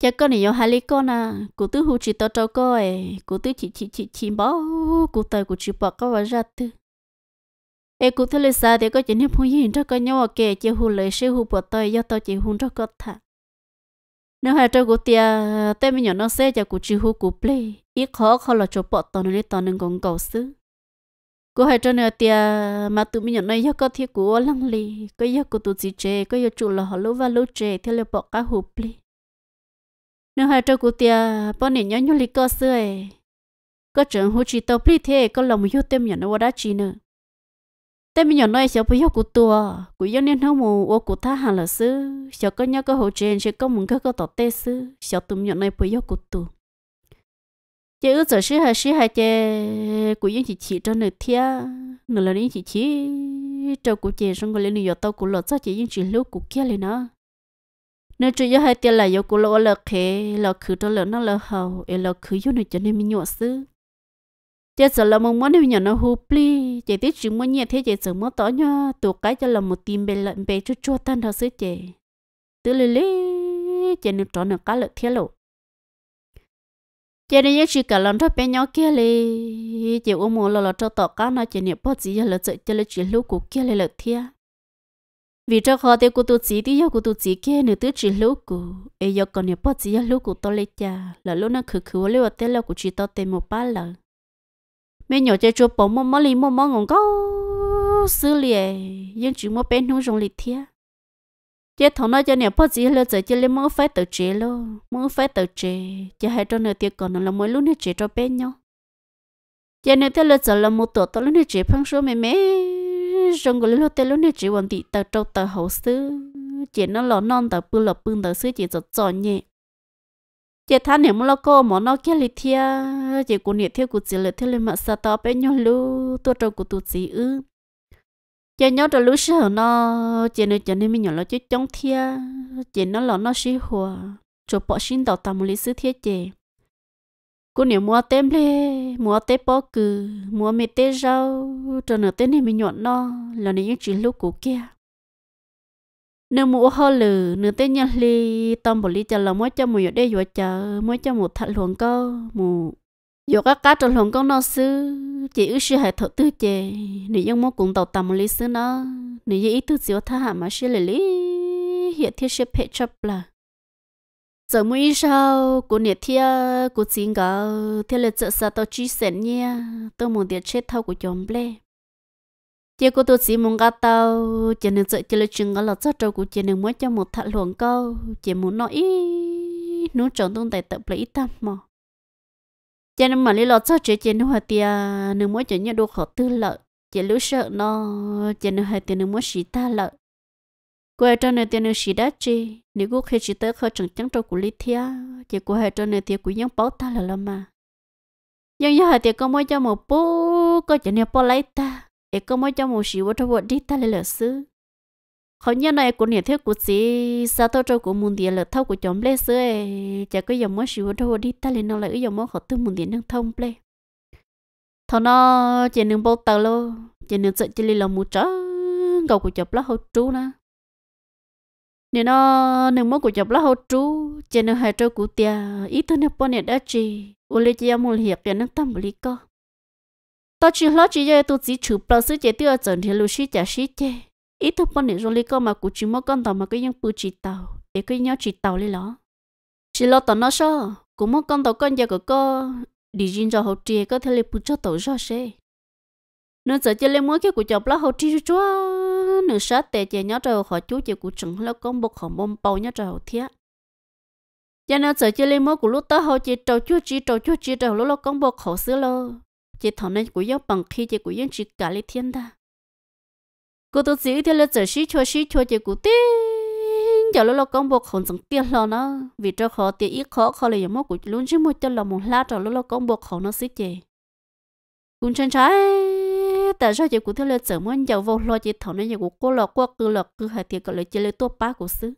chả có này hay lý con à cô tứ hú chỉ tao cho cô ấy, cô tứ chỉ chỉ chỉ chỉ bảo cô tay cô chỉ bảo có vài ra tư ê cô thấy lý sao thì có chỉ nếu phụ yên cho con nhau kệ chỉ hú lấy xe hú bỏ tay do tao chỉ hú cho con thả. nếu hai cho của tia tên mình nhỏ nó sẽ cho cô chỉ hú cô play ít khó khó là cho bỏ tao nên tao nên còn cầu xứ cô hai cho nữa tia mà tụi mình nhận nói có thiết của lăng lì có yêu của tụi chị trẻ có yêu chủ là họ lú và lú trẻ theo lời bỏ cá hụp lì nếu hai trâu của tia bọn này nhớ nhớ lịch cơ xưa ấy có trưởng hú chỉ tàu pli thế có lòng yêu tem nhỏ nó đã chỉ nữa tem nhỏ nói sẽ bây giờ cụ tua cụ yêu nên hông mù ô cụ tha hàng là sư sẽ có nhớ có hồ trên sẽ có mừng cơ có tỏ tê sư sẽ tụm nhỏ này bây giờ cụ tu chế ước giờ sư hai sư hai chế cụ yêu chỉ chỉ cho nửa thia nửa lần chỉ chỉ trâu của chế xong rồi lên nửa tàu của lọt ra chỉ yêu chỉ lúc của kia lên nữa nếu chú yêu hay tiền là yêu cô lỗ lợ khế lợ khứ đó lợ nó lợ hầu e lợ khứ yêu này cho nên mình nhọ sư chế sợ là mong muốn nhỏ nó hụp pli chế tiết chúng muốn nhẹ thế chế sợ muốn tỏ nhá tụ cái cho là một tim bề lợn bề chút chua tan đó sư chế tự lì lì chế nó tròn nước cá lợt thiết lộ chế nên chỉ cả lần thắp bé nhỏ kia lì chế ôm mồ lợ lợ cho tỏ cá nó chế niệm bớt gì lợ sợ cho lợ chỉ lúc của kia lì lợ thiết vì cho họ tiêu cụ tu chỉ thì yêu cụ tu chỉ kia nữa tứ chỉ lúc cụ e yêu còn nhiều bao chỉ yêu lúc cụ to lấy cha là lúc nó khử khử lấy vào tết là cụ chỉ to tết một ba lần mấy nhỏ chơi chùa bỏ mò mò lì mò mò ngon cao xử lìa nhưng chỉ mò bên hông rong lì thia chế thằng nó cho nhiều bao chỉ là giờ chỉ lấy mò phải tự chế lo mò phải tự chế chế hai cho nửa tiêu còn là mỗi lúc nó chế cho bên nhau chế nửa tiêu là giờ là một tổ to lúc nó chế phăng số mẹ mẹ rong cái lô tê lô này chỉ còn tí tờ trâu tờ hậu sư chỉ nó lò non tờ bự lò bự tờ sư chỉ giọt giọt nhẹ chỉ thán niệm lo cô mà nó kia lịch thia chỉ cô niệm theo cô chỉ lịch theo lên mặt sa tao bé nhau lú tôi trâu cô tụt gì ư chỉ nhớ trâu lú sợ nó chỉ nơi chỉ nên mình nhỏ lo chỉ chống thia chỉ nó lo nó sĩ hòa chỗ bỏ xin đầu tạm lý sư thiết chỉ cô nếu mua tem lê mua té bó cừ mua mì té rau cho nửa té này mình nhọn nó là những chuyện lúc cũ kia nếu mua hoa lử nửa té nhặt lì tôm bò lì chả là mỗi cho một giờ đây vừa chờ mỗi cho một thạch luồng câu một giờ các cá trong luồng câu nó xứ chỉ ước sư hệ thợ tư chè nếu những mua cũng tàu tầm một lì xứ nó nếu dân ít tư xíu tha mà sư lì lì hiện thiết sư pet chập là giờ mũi sao của nhiệt thia của xin gạo thia là chợ sa tao chỉ sẵn nha tôi muốn tiệt chết thâu của chồng ble chỉ của tôi xin mong gạt tao chỉ nên chợ chỉ là chừng gạo là chợ trâu của chỉ nên muốn cho một thằng luồng câu chỉ muốn nói ý nó chọn tôi tại tập lấy tâm mà chỉ nên mà lấy lọ chợ chỉ chỉ nó hoa tia nên muốn cho nhau đồ khó tư lợi chỉ lúc sợ nó chỉ nên hai tia nên muốn xí ta lợi cô cho nên tiền nó xí đắt chi nếu cô khi chỉ tới khơi chẳng chẳng trâu của lý thia chỉ cô hệ cho nên tiền của những bảo ta là lắm mà nhưng giờ tiền có mỗi cho một bố có chỉ nên bỏ lấy ta để có mỗi cho một xí vô cho vợ đi ta là lợi sư khó nhất này của nhà thiết của sĩ sao tôi cho của muốn tiền là thâu của chồng lấy sư chả có dòng mỗi xí vô cho vợ đi ta là nó lại dòng mỗi họ tư muốn tiền năng thông lấy thọ nó chỉ nên bảo tờ luôn, chỉ nên sợ chỉ lấy lòng một chó gầu của chồng lá hậu trú na nên nó nên mỗi của chọc lá hậu chú trên nó hai trâu cụ tia ít thôi nếp bọn đã chỉ ô lê chỉ muốn hiểu cái nó tâm lý co ta chỉ lo chỉ cho tôi chỉ chủ bao sự chế tiêu chuẩn thì lưu sĩ trả sĩ chế ít thôi bọn rồi lý co mà cụ chỉ mỗi con tàu mà cái nhung bự chỉ tàu để cái nhau chỉ tàu lên đó chỉ lo tàu nó sao cũng mỗi con tàu con giờ của co đi riêng cho hậu trì có thể lấy bự cho tàu ra xe nó giờ chơi lên mỗi cái của chồng lá hậu chi chúa nửa sát tệ chơi nhớ trâu họ chú chè của trứng là con bột họ bom bầu nhớ trâu thiệt cho nên giờ chơi lên mỗi của lúc tới hậu chè trâu chú chi trâu chú chi trâu lúc là con bột họ xưa lo chè thằng này của giáo bằng khi chè của dân chỉ cả lấy thiên ta cô tôi chỉ thì là giờ xí cho xí cho chè của tí giờ lúc là con bột họ chẳng tiền lo nó vì cho họ tiền ít khó khó là giờ mỗi của luôn chỉ một cho là một lá rồi lúc là con bột họ nó xí chè cũng chân trái tờ rồi giờ cụ thứ là chở muốn giàu vô lo chỉ thầu nên giờ cụ cố lo cố cứ lo cứ hay thì gọi lời chỉ lấy tua ba của xứ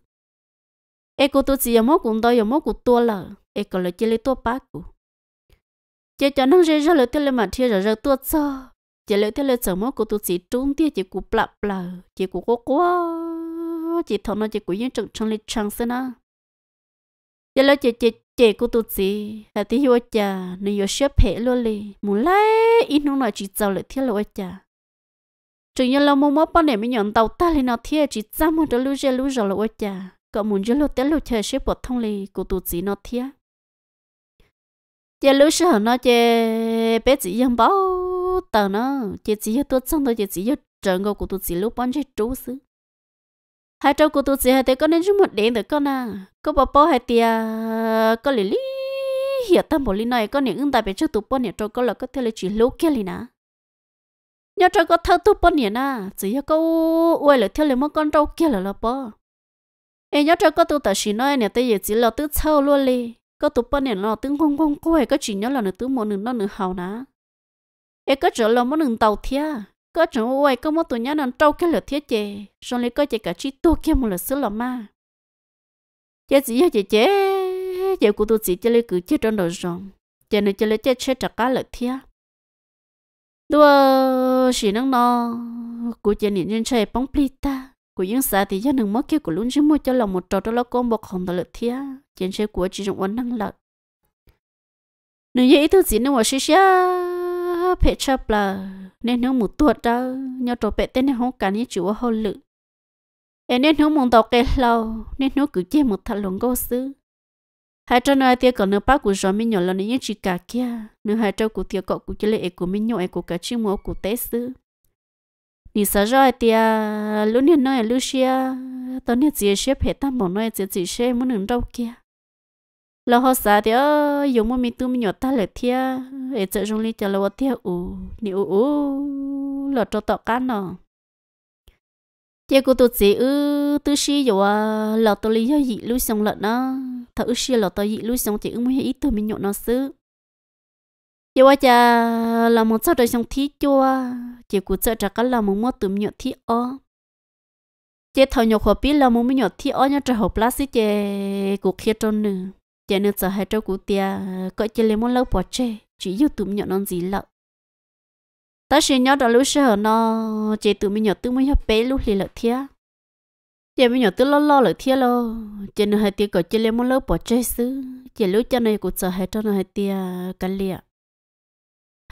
e cụ tôi chỉ giờ mốt cũng tôi giờ mốt cụ tua lờ e gọi là chỉ lấy tua ba của, chỉ cho năng rơi rơi lời thứ lơ mà thiệt rồi rồi tua cho chỉ lấy thứ lơ chở mốt cụ tôi chỉ trúng tiếc chỉ cụ plà plà chỉ cụ cố cố chỉ thầu nó chỉ cụ những trận trong lịch trang xứ na giờ lấy chỉ chỉ chị cô tụt gì là tí hiệu cha nên yêu xếp hệ luôn đi muốn lấy ít nó nói chỉ giàu lại thiết lộ cha chỉ như là mua mua bao này mới nhận tàu ta lên nó thiết chỉ ra một đứa lưu rêu lưu rêu lộ cha có muốn chơi lộ té lộ chơi xếp bột thông đi cô tụt gì nó thiết chị lưu sợ nó chị bé chỉ yên bao tờ nó chị chỉ yêu tuột xong rồi chị chỉ yêu trợn cô tụt gì lúc bọn chị trú xứ hai trâu của tôi sẽ hai tay con nên chúng một đến được con à có bà bó hai tia có lì lì hiểu tâm bộ lì này con nên ứng tại bên trước tụ bó nè trâu có là có thể là chỉ lố kia lì nà nhớ trâu có thâu tụ bó nè nà chỉ có uầy là theo lấy một con trâu kia là là bó em nhớ trâu có tụ tại chỉ nói nè tay giờ chỉ là tứ sâu luôn lì có tụ bó nè nó tướng không không quay có chỉ nhớ là nửa tứ một nửa nó nửa hào nà em có trở là một nửa tàu thia có chẳng ôi có một tụi nhá nằm trâu cái lợt thiết chế, rồi lấy có chè cả chi tu kia một lợt sữa lò ma chè gì hả chè chè chè của tụi chỉ chè lấy cứ chè trong đầu rồng chè này chè lấy chè chè trả cá lợt thiết đua xì nắng nó của chè niệm nhân chè bóng plita của những xã thì dân đừng mất kia của luôn chứ mua cho lòng một trò đó là con bọc hồng tờ lợt thiết chè chè của chị rộng uốn năng lợt nếu vậy thứ gì nó mà xí xí tớ phải chấp là nên nó một tuột đó nhớ tổ bé tên không cả những chữ hô lự em nên nó muốn tàu cái lâu nên nó cứ chơi một thằng lồng gô xứ hai cho nơi tiếc còn nửa bác của gió mình nhỏ là những chỉ cả kia nửa hai cho của tiếc cậu của chơi lệ của mình nhỏ của cả chim mua của tế xứ nị sợ rồi tiệc lúc nãy nói Lucia tao nãy chỉ xếp hết tam bọn nói chỉ chỉ xếp muốn đừng đâu kia lo ho sa thì ơ dùng mà mình tu mình nhọt ta lệ thia để chợ dùng ly à, cho lo thia u ni u u lo cho tọ cá nọ chị cụ tu chỉ ư tu si rồi à lo tu ly dị lu xong lận nó thợ ư si lo tu dị lu xong chị ư mới ít tu mình nhọt nó xứ chị quá cha là một sao đời xong thí cho chị cụ chợ trả cá là một mua tu mình nhọt thí o chị thầu nhọt khó biết là một mình nhọt thí o nhọt trả hộp lá plastic chị cụ kia trôn nữa giờ nữa giờ hai trâu cú tia gọi chơi lấy món lâu bỏ chê chỉ yêu tụm nhỏ non gì lợ ta chỉ nhỏ đó lúc sợ nó chỉ tụm nhỏ tụm mới học bé lúc lì lợ thia giờ mới nhỏ tụm lo lo lợ thia lo giờ nữa hai tia gọi chơi lấy món lâu bỏ chê xứ giờ lúc cho này cũng giờ hai trâu nó hai tia cái lìa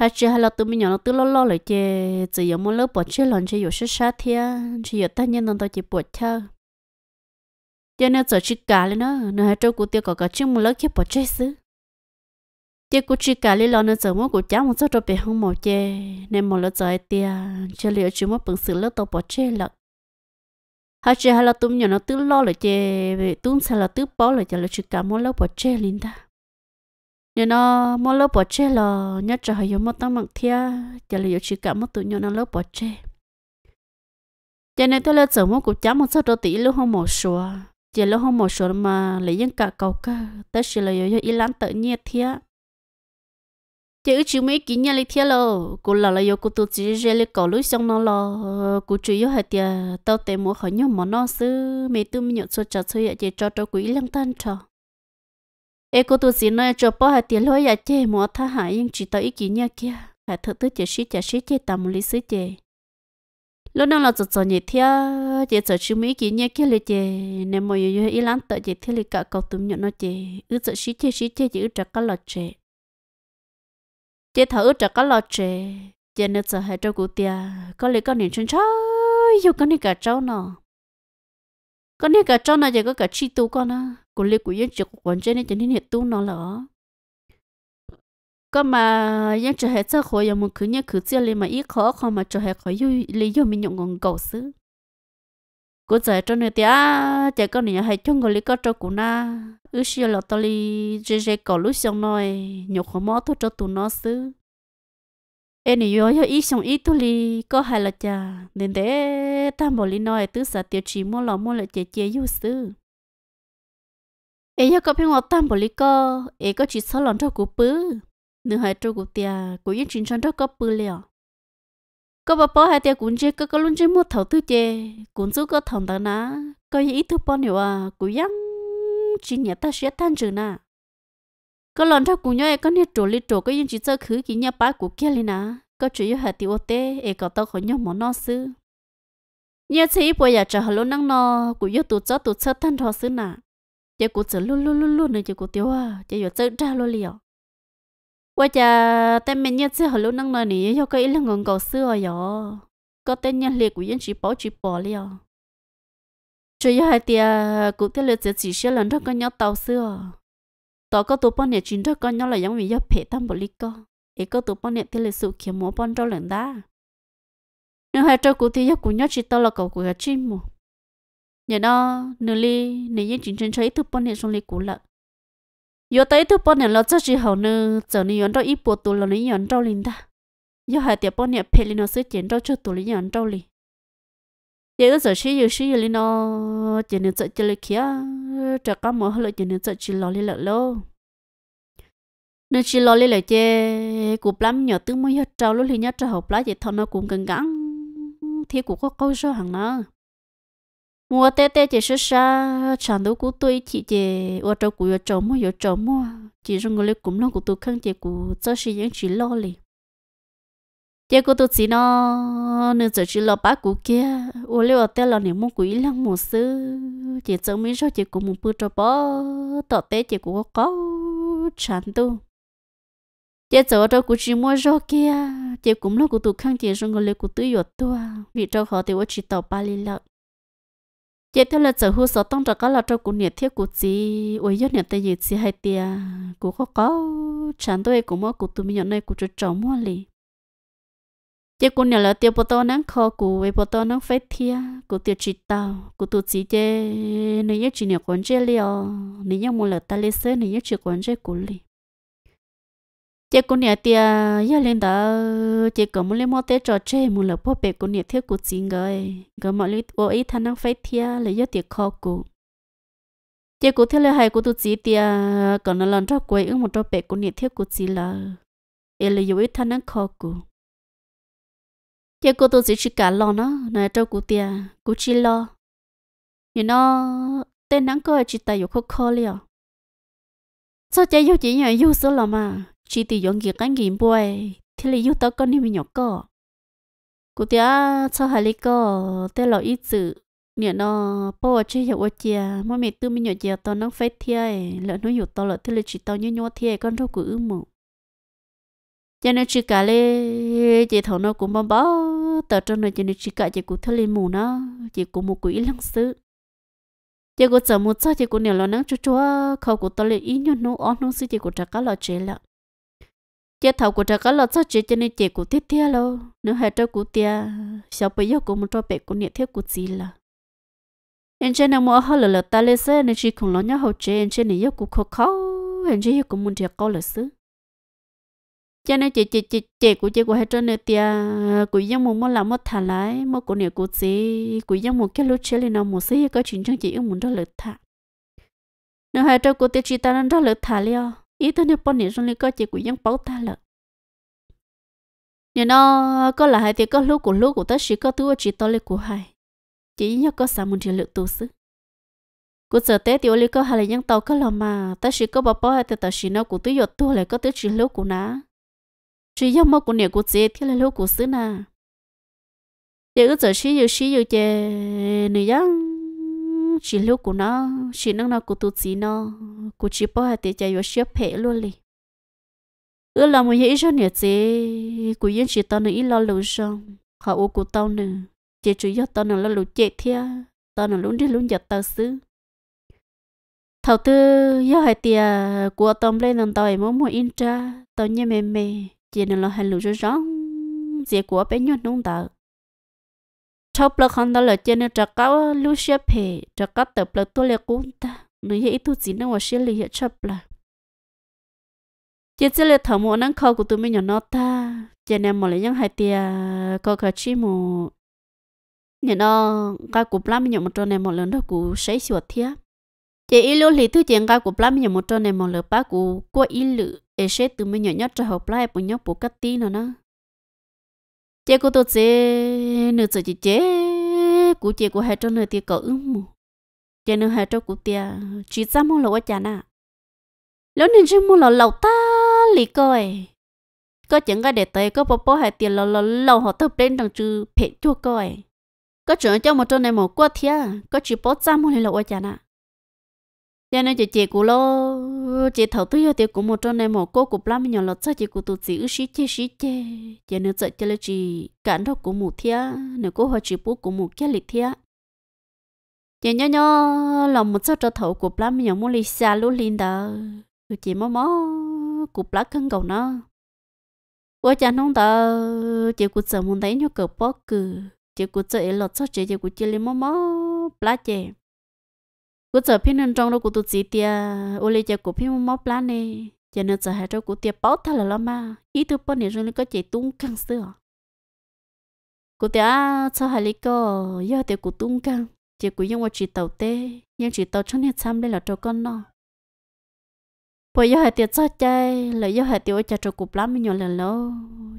hai chị hai là tụm nhỏ nó tụm lo lo lợ chê chỉ giờ món lâu bỏ chê lần chơi yêu sát sát thia chỉ giờ ta nhận nó tao chỉ bỏ chơi giờ nó giờ chỉ cả lên nó nó hãy trâu của tiêu có cả chứ một lớp kia bỏ chết xứ tiêu của chỉ cả lên lo nên giờ mỗi của cháu một số trâu bị hông màu chê nên một lớp giờ tiêu chơi liệu chỉ một bằng sự lớp tàu bỏ chết lận. hai chị hai là tụm nhỏ nó tự lo là chê về tụm sẽ là tự bỏ là chả là chỉ cả một lớp bỏ chết lên ta nên nó một lớp bỏ chết là nhất trở hay một tăng mạng thia chả là chỉ cả một tụi nhỏ nó lớp bỏ chết. cho nên tôi lên sớm một cuộc cháu một số đô tỷ lúc không một sùa chỉ là hôm một số mà lấy dân cả cầu cả tất sự là do ý lắm tự nhiên thế chỉ chỉ mấy kỷ niệm lý thế lo cô là là yếu cô tu chỉ ra lý cầu lối xong nó lo cô chủ yếu hay tiền tao tệ mua khỏi nhau mà nó xứ mấy tu mình nhận số trả số vậy chỉ cho cho quỹ lăng tan cho em cô tu chỉ nói cho bỏ hay tiền lối vậy chỉ mua thà hại nhưng chỉ tao ý kỷ niệm kia hai thật tức chỉ sĩ chỉ sĩ chỉ tạm lý sĩ chỉ lúc nào là chợt nhẹ thia chỉ chợt chú mới kỹ nhẹ kia lệ chị nên mọi người ý lắm tới chị thia lệ cả cầu tụm nhận nó chị ư chợt xí chê xí chê chỉ ư chợt cá lọt chị chị thở ư chợt cá lọt chị chị nên chợt hai trâu cụ tia có lẽ con niệm chân cháu yêu con niệm cả cháu nọ có niệm cả cháu nọ giờ có cả chi tu con á cụ lệ cụ yên chỉ quan trên nên chỉ nên hiện tu nó lỡ có mà những trở hệ xã hội mà cứ những cứ chia lên mà ít khó khó mà trở hệ khó yêu lý do mình nhận ngon cầu xứ cô giờ cho nên thì à chả có nhà hay chung người lý có cho cụ na ư xia là tôi đi, dễ dễ cầu lúc xong nói nhục khó mó thôi cho tụi nó xứ em này yo yo ít xong ít tôi đi, có hay là chả nên thế ta bảo lý nói e tứ sa tiêu chí mua lò mua lại chè chè yêu xứ em có biết ngọt tam bảo lý có em có chỉ sao lòng cho cụ bự? nữ hai trâu của tia của những chuyện trong đó có bự liều có bà bó hai tia cũng chơi có có luôn chơi mua thầu thứ chơi cũng giúp có thằng đó ná có những ít thứ bao nhiêu à cũng yăng chỉ nhà ta sẽ tan trừ nà có lần thao cũng nhớ có nên trổ lên trổ có những chuyện sơ khứ kỹ nhà bá của kia lên nà có chuyện yêu hạt tiêu tê e có tao khỏi nhau món no sư nhà chị bây giờ chờ hà lô năng no cũng yêu tụt chó tụt chó tan thọ sư nà chị cũng chờ luôn luôn luôn luôn nữa chị cũng tiêu à chị yêu chơi ra luôn liều ว่าจะเต็มเนี่ยเสื้อหัวลูกนั่งนอนนี่ยก็อีหลังงงกอเสื้อหยอก็เต็มเนี่ยเล็กกูยังจีบอจีบอเลยอ่ะจะยังไงเตียกูเต็มเลยจะจีเชื่อหลังทั้งก็เนี่ยเต่าเสื้อต่อก็ตัวป้อนเนี่ยจีนทั้งก็เนี่ยเลยยังมียับเพตั้มบลิกก็เอก็ตัวป้อนเนี่ยเต็มเลยสุเขียวหม้อป้อนเจ้าหลังได้นื้อหาเจ้ากูที่ยักกูเนี่ยจีเต่าละกูกูจะจิ้มมั้งเนี่ยน้อเนื้อลีเนื้อยังจีนเฉยๆตัวป้อนเนี่ยส่งเลยกูละ yo tới thứ bọn nhà lo cho chị hậu nữ giờ này yon đâu ít bộ tụ lo này yon đâu linh ta yo hai tiệp bọn này phe linh nó sẽ chuyển đâu cho tụ linh yon đâu linh giờ giờ xí giờ xí linh nó chỉ nên sợ chỉ lấy kia chờ cá mỏ hơi chỉ nên sợ chỉ lo lấy lợi lo nên chỉ lo lấy lợi chơi cục lắm nhỏ tướng mới hết trâu lúc linh nhớ trâu hậu lá vậy thằng nó cũng cần gắng thì cũng có câu số hàng nó 我爹爹就是啥，长头骨对起的，我照顾要周末要周末，只是我嘞工人骨都看见骨，这是人去老嘞。爹骨都知呢，你这是老八骨 kia，我嘞我爹老年么骨一两么事，这周末说这骨么不着包，到爹这骨我搞长头。这走着古只么肉 kia，这工人骨都看见是我嘞骨都要多，为着好的我去到巴黎了。giờ theo là sở hữu sở tông cho các là cho cụ nhiệt thiết cụ gì ôi nhất nhiệt tây gì hay tia cụ có có chẳng tôi cũng mua cụ tụi mình này cụ cho chó mua li giờ cụ nhiệt là tiêu bột to nắng khó, cụ với bột to nắng phết thia cụ tiêu chỉ tao cụ tụi gì chơi nếu như chỉ nhiệt quấn chơi liò nếu như mua là ta lấy sơ nếu như chỉ quấn chơi cụ li chị cũng nhà tia giờ lên đó chị cũng muốn lấy mua tết cho chơi muốn là bố bé cũng nhà thiếu cụ chín rồi có mọi lúc bố ấy thằng năng phải thia là giờ tiệc khó cụ chị cũng thiếu là hai cô tu chỉ tia còn nó lần trước quấy ứng một trò bé cũng nhà thiếu cụ chín là ấy là giờ ấy thằng năng khó cụ chị cô tu chỉ chỉ cả lo nó này trâu cô tia cô chỉ lo nhưng nó tên nắng coi chỉ tại yêu khó khó liền sao chạy yêu chỉ nhảy yêu số là mà chỉ tự giống như cái gì bôi thì là yêu tao con đi mình nhỏ cỏ cụ tia cho hai lý cỏ tê lo ít dự nè nó bao chơi hiểu chia mà mẹ tự mình nhỏ chia tao nó phải thiệt, lỡ nó yêu tao lỡ thì là chỉ tao nhớ nhớ thiệt, con thâu của ưm mộng cho nên chỉ cả lê chỉ thầu nó cũng bom bao tao cho nên giờ nên chỉ cả chỉ cũng thâu lên mù nó chỉ cũng một quỷ lăng sự chị có chờ một sao chỉ cũng nè lo nắng chúa chúa khâu của tao lại ít nhớ nó ón nó sự chị cũng trả cả lo chế lại chế thầu của trạc lọt sao chế cho nên chế của thiết thiết lo nếu hai trâu của tia sao bây giờ cũng một trâu bé của nhiệt thiết của gì là anh chế nào mua hơn lợn ta lấy xe nên chỉ cùng lo nhau hậu chế anh chế này yêu cũng khó khó anh chế yêu cũng muốn thiệt câu lợn xứ cho nên chế chế chế chế của chế của hai trâu này tia của dân muốn muốn làm một thả lại một của nhiệt của gì của dân một cái lúc chế lên nào muốn xây có chuyện chẳng chỉ yêu muốn cho lợn thả nếu hai trâu của tia chỉ ta nên cho lợn thả liền ý tôi nè bọn nè rồi có chị của dân báo ta lợ nhưng nó có là hai thì có lúc của lúc của ta chỉ có ở chỉ to lên của hai chỉ nhớ có sáu một triệu lượng tu sư của sở tế thì ô có hai là nhân tàu có là mà ta chỉ có bảo bảo hai thì ta chỉ nó của tôi giọt tu lại có tới chỉ lúc của nó chỉ nhớ mơ của nè của chị thì là lúc của sư nà giờ cứ giờ xí giờ xí giờ chè nè giang chỉ lúc của nó chỉ năng nào của tu gì nó của chỉ bảo hạt để chạy vào ship phe luôn li ư là một cái cho nhiệt gì của yên chỉ tao nữa ít lo lù xong họ ô của tao nữa chỉ chủ yếu tao nữa lo lù chết thia tao nữa luôn đi luôn giật tao xứ thầu tư do hai tia của tôm lên lần tàu muốn mua in cha tao như mềm mềm chỉ nữa là hai lù rõ rõ chỉ của bé nhót nông tao chop là con đó là chơi nó chắc có lúc xếp phe chắc có tập là tôi là cũng ta nó vậy tôi chỉ nên nó sẽ lì hết chop là chỉ chỉ là thầm mua năng khâu của tôi mình nhỏ nó ta chỉ nên mà lấy những hai tia có cả chi mù nhà nó cái cục lắm nhỏ một trâu này một lần đó cụ sấy sửa thía chỉ ít lúc thì thứ chuyện cái cục lắm nhỏ một trâu này một lần ba cụ có ít lự để sẽ tụi mình nhỏ nhất cho học lại bằng nhau bù cắt tí nữa nữa chế cô tôi chế nửa sợ chị chế cụ chế của hai trâu nửa tiền cỡ ứng mù chế nửa hai trâu cụ tiền chỉ ra mua lẩu chả nà lỡ nên chứ mua lẩu lẩu ta lì coi có chẳng cái để tới có bố bố hai tiền lẩu lẩu lẩu họ tập đến đằng chứ phê chua coi có chẳng cho một trâu này một quá thia có chỉ bố ra mua lẩu chả nà giờ nên chị chị cũng lo chị thầu tư giờ thì cũng một trong này một cô cũng lắm nhỏ lọt sao chị cũng tụt chị ước xí chê xí chê giờ nên dạy chơi là chị cản đó cũng một thia nếu cô hỏi chị bố cũng một cái lịch thia giờ nhớ nhớ lòng một sao cho thầu cũng lắm nhỏ muốn đi xa lũ linh đó chị mò mò cũng lắm cân cầu nó qua chán không đó chị cũng sợ muốn thấy nhớ cờ bó cừ chị cũng sợ lọt sao chị chị cũng chơi lên mò mò lá chè cú giờ phi nên trong đó cú tụt gì tia ô lê giờ cú phi mua plan nè giờ nên giờ hai cho cú tia bao thà là lắm mà ít thứ bao nhiêu rồi có chạy tung căng sữa cú tia cho hai lê có giờ tia cú tung căng chỉ cú nhưng mà chỉ tàu tê nhưng chỉ tàu chân hết xăm đây là cho con nó bây giờ hai tia cho chơi là giờ hai tia ô cha cho cú plan mình nhiều lần lâu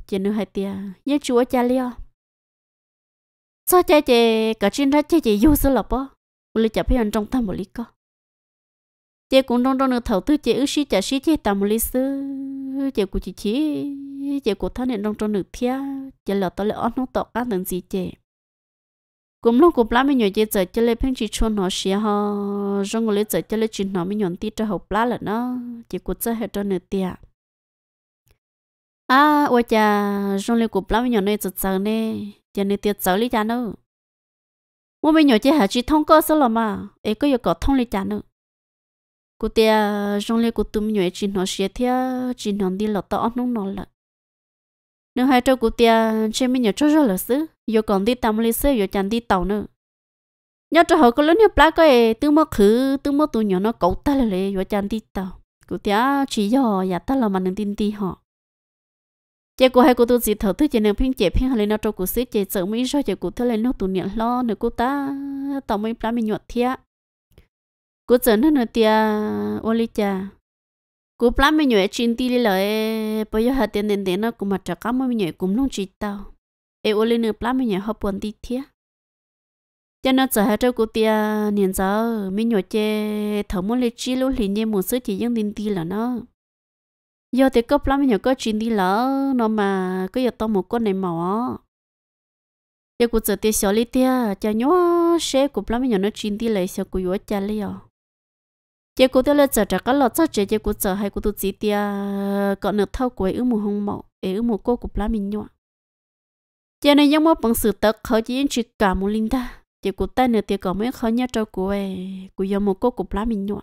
chỉ nên hai tia nhưng chú ô cha liao cho chơi chị cả chuyện ra chơi chị yêu sữa lọ bao bố lì chả phải ăn trong tâm bố lý co chị cũng đông đông nửa thầu tư chị ước sĩ chả sĩ chị tạm bố lý sư chị cũng chỉ chỉ chị cũng thân nên đông trong nửa thia chị lỡ tới lại ăn nó tọt ăn từng gì chị cũng lúc cũng lá mình nhồi chơi chơi chơi lên phim chỉ cho nó xí ha trong người chơi chơi lên chỉ nó mình nhon tí cho hậu lá là nó chỉ cũng chơi hết cho nửa thia, à ôi cha trong người cũng lá mình nhon này chơi chơi nè chơi nửa tia chơi lý cha nữa 我们要这还是通过说了嘛，哎，个要搞通了讲呢。cụ tia trong lê cụ tụm nhuệ chỉ nó xe thia chỉ nó đi lọt tao nông nó lợ nếu hai trâu cụ tia trên mình nhớ cho rồi là xứ còn đi tạm lê xứ giờ chẳng đi tàu nữa nhớ cho họ có lớn nhớ plá cái từ mơ khứ từ mơ tụi nhỏ nó cậu ta là lê giờ chẳng đi tàu cụ tia chỉ giờ nhà ta là mà nên tin đi họ chị cô hai cô tu gì thở thứ chị nàng phim chị phim hay nó trâu cụ sĩ chị sợ mấy rồi chị cụ thứ lên nó tu niệm lo nữa cô ta tao mấy plá mình nhọt thia cô sợ nó nữa tia ô li cha cô plá mình nhọt chín ti lời bây giờ hạt tiền tiền tiền nó cũng mà trả cám mình nhọt cũng không chỉ tao ê ô li nữa plá mình nhọt hấp buồn ti thia cho nó sợ hai trâu cụ tia niệm giờ mình nhọt chê thở mồ lấy chi lúc liền như một số chị dân tin ti là nó giờ thì có lắm nhỏ có chín đi lỡ nó mà có giờ tao một con này mỏ giờ cũng sợ tiền xóa đi à. tia cha nhó xe của lắm nhỏ nó chín đi lại sợ của yếu cha lấy à giờ cũng tôi lên sợ trả cái lọt sao chơi giờ cũng sợ hay cũng tôi chỉ tia còn nửa thau của ứ một hông mỏ ứ một cô của plum nhỏ giờ này giống một bằng sự tật khó chỉ chỉ cả một linh ta giờ cũng ta nửa tia còn mấy khó nhớ cho của ấy của giờ một cô của plum nhỏ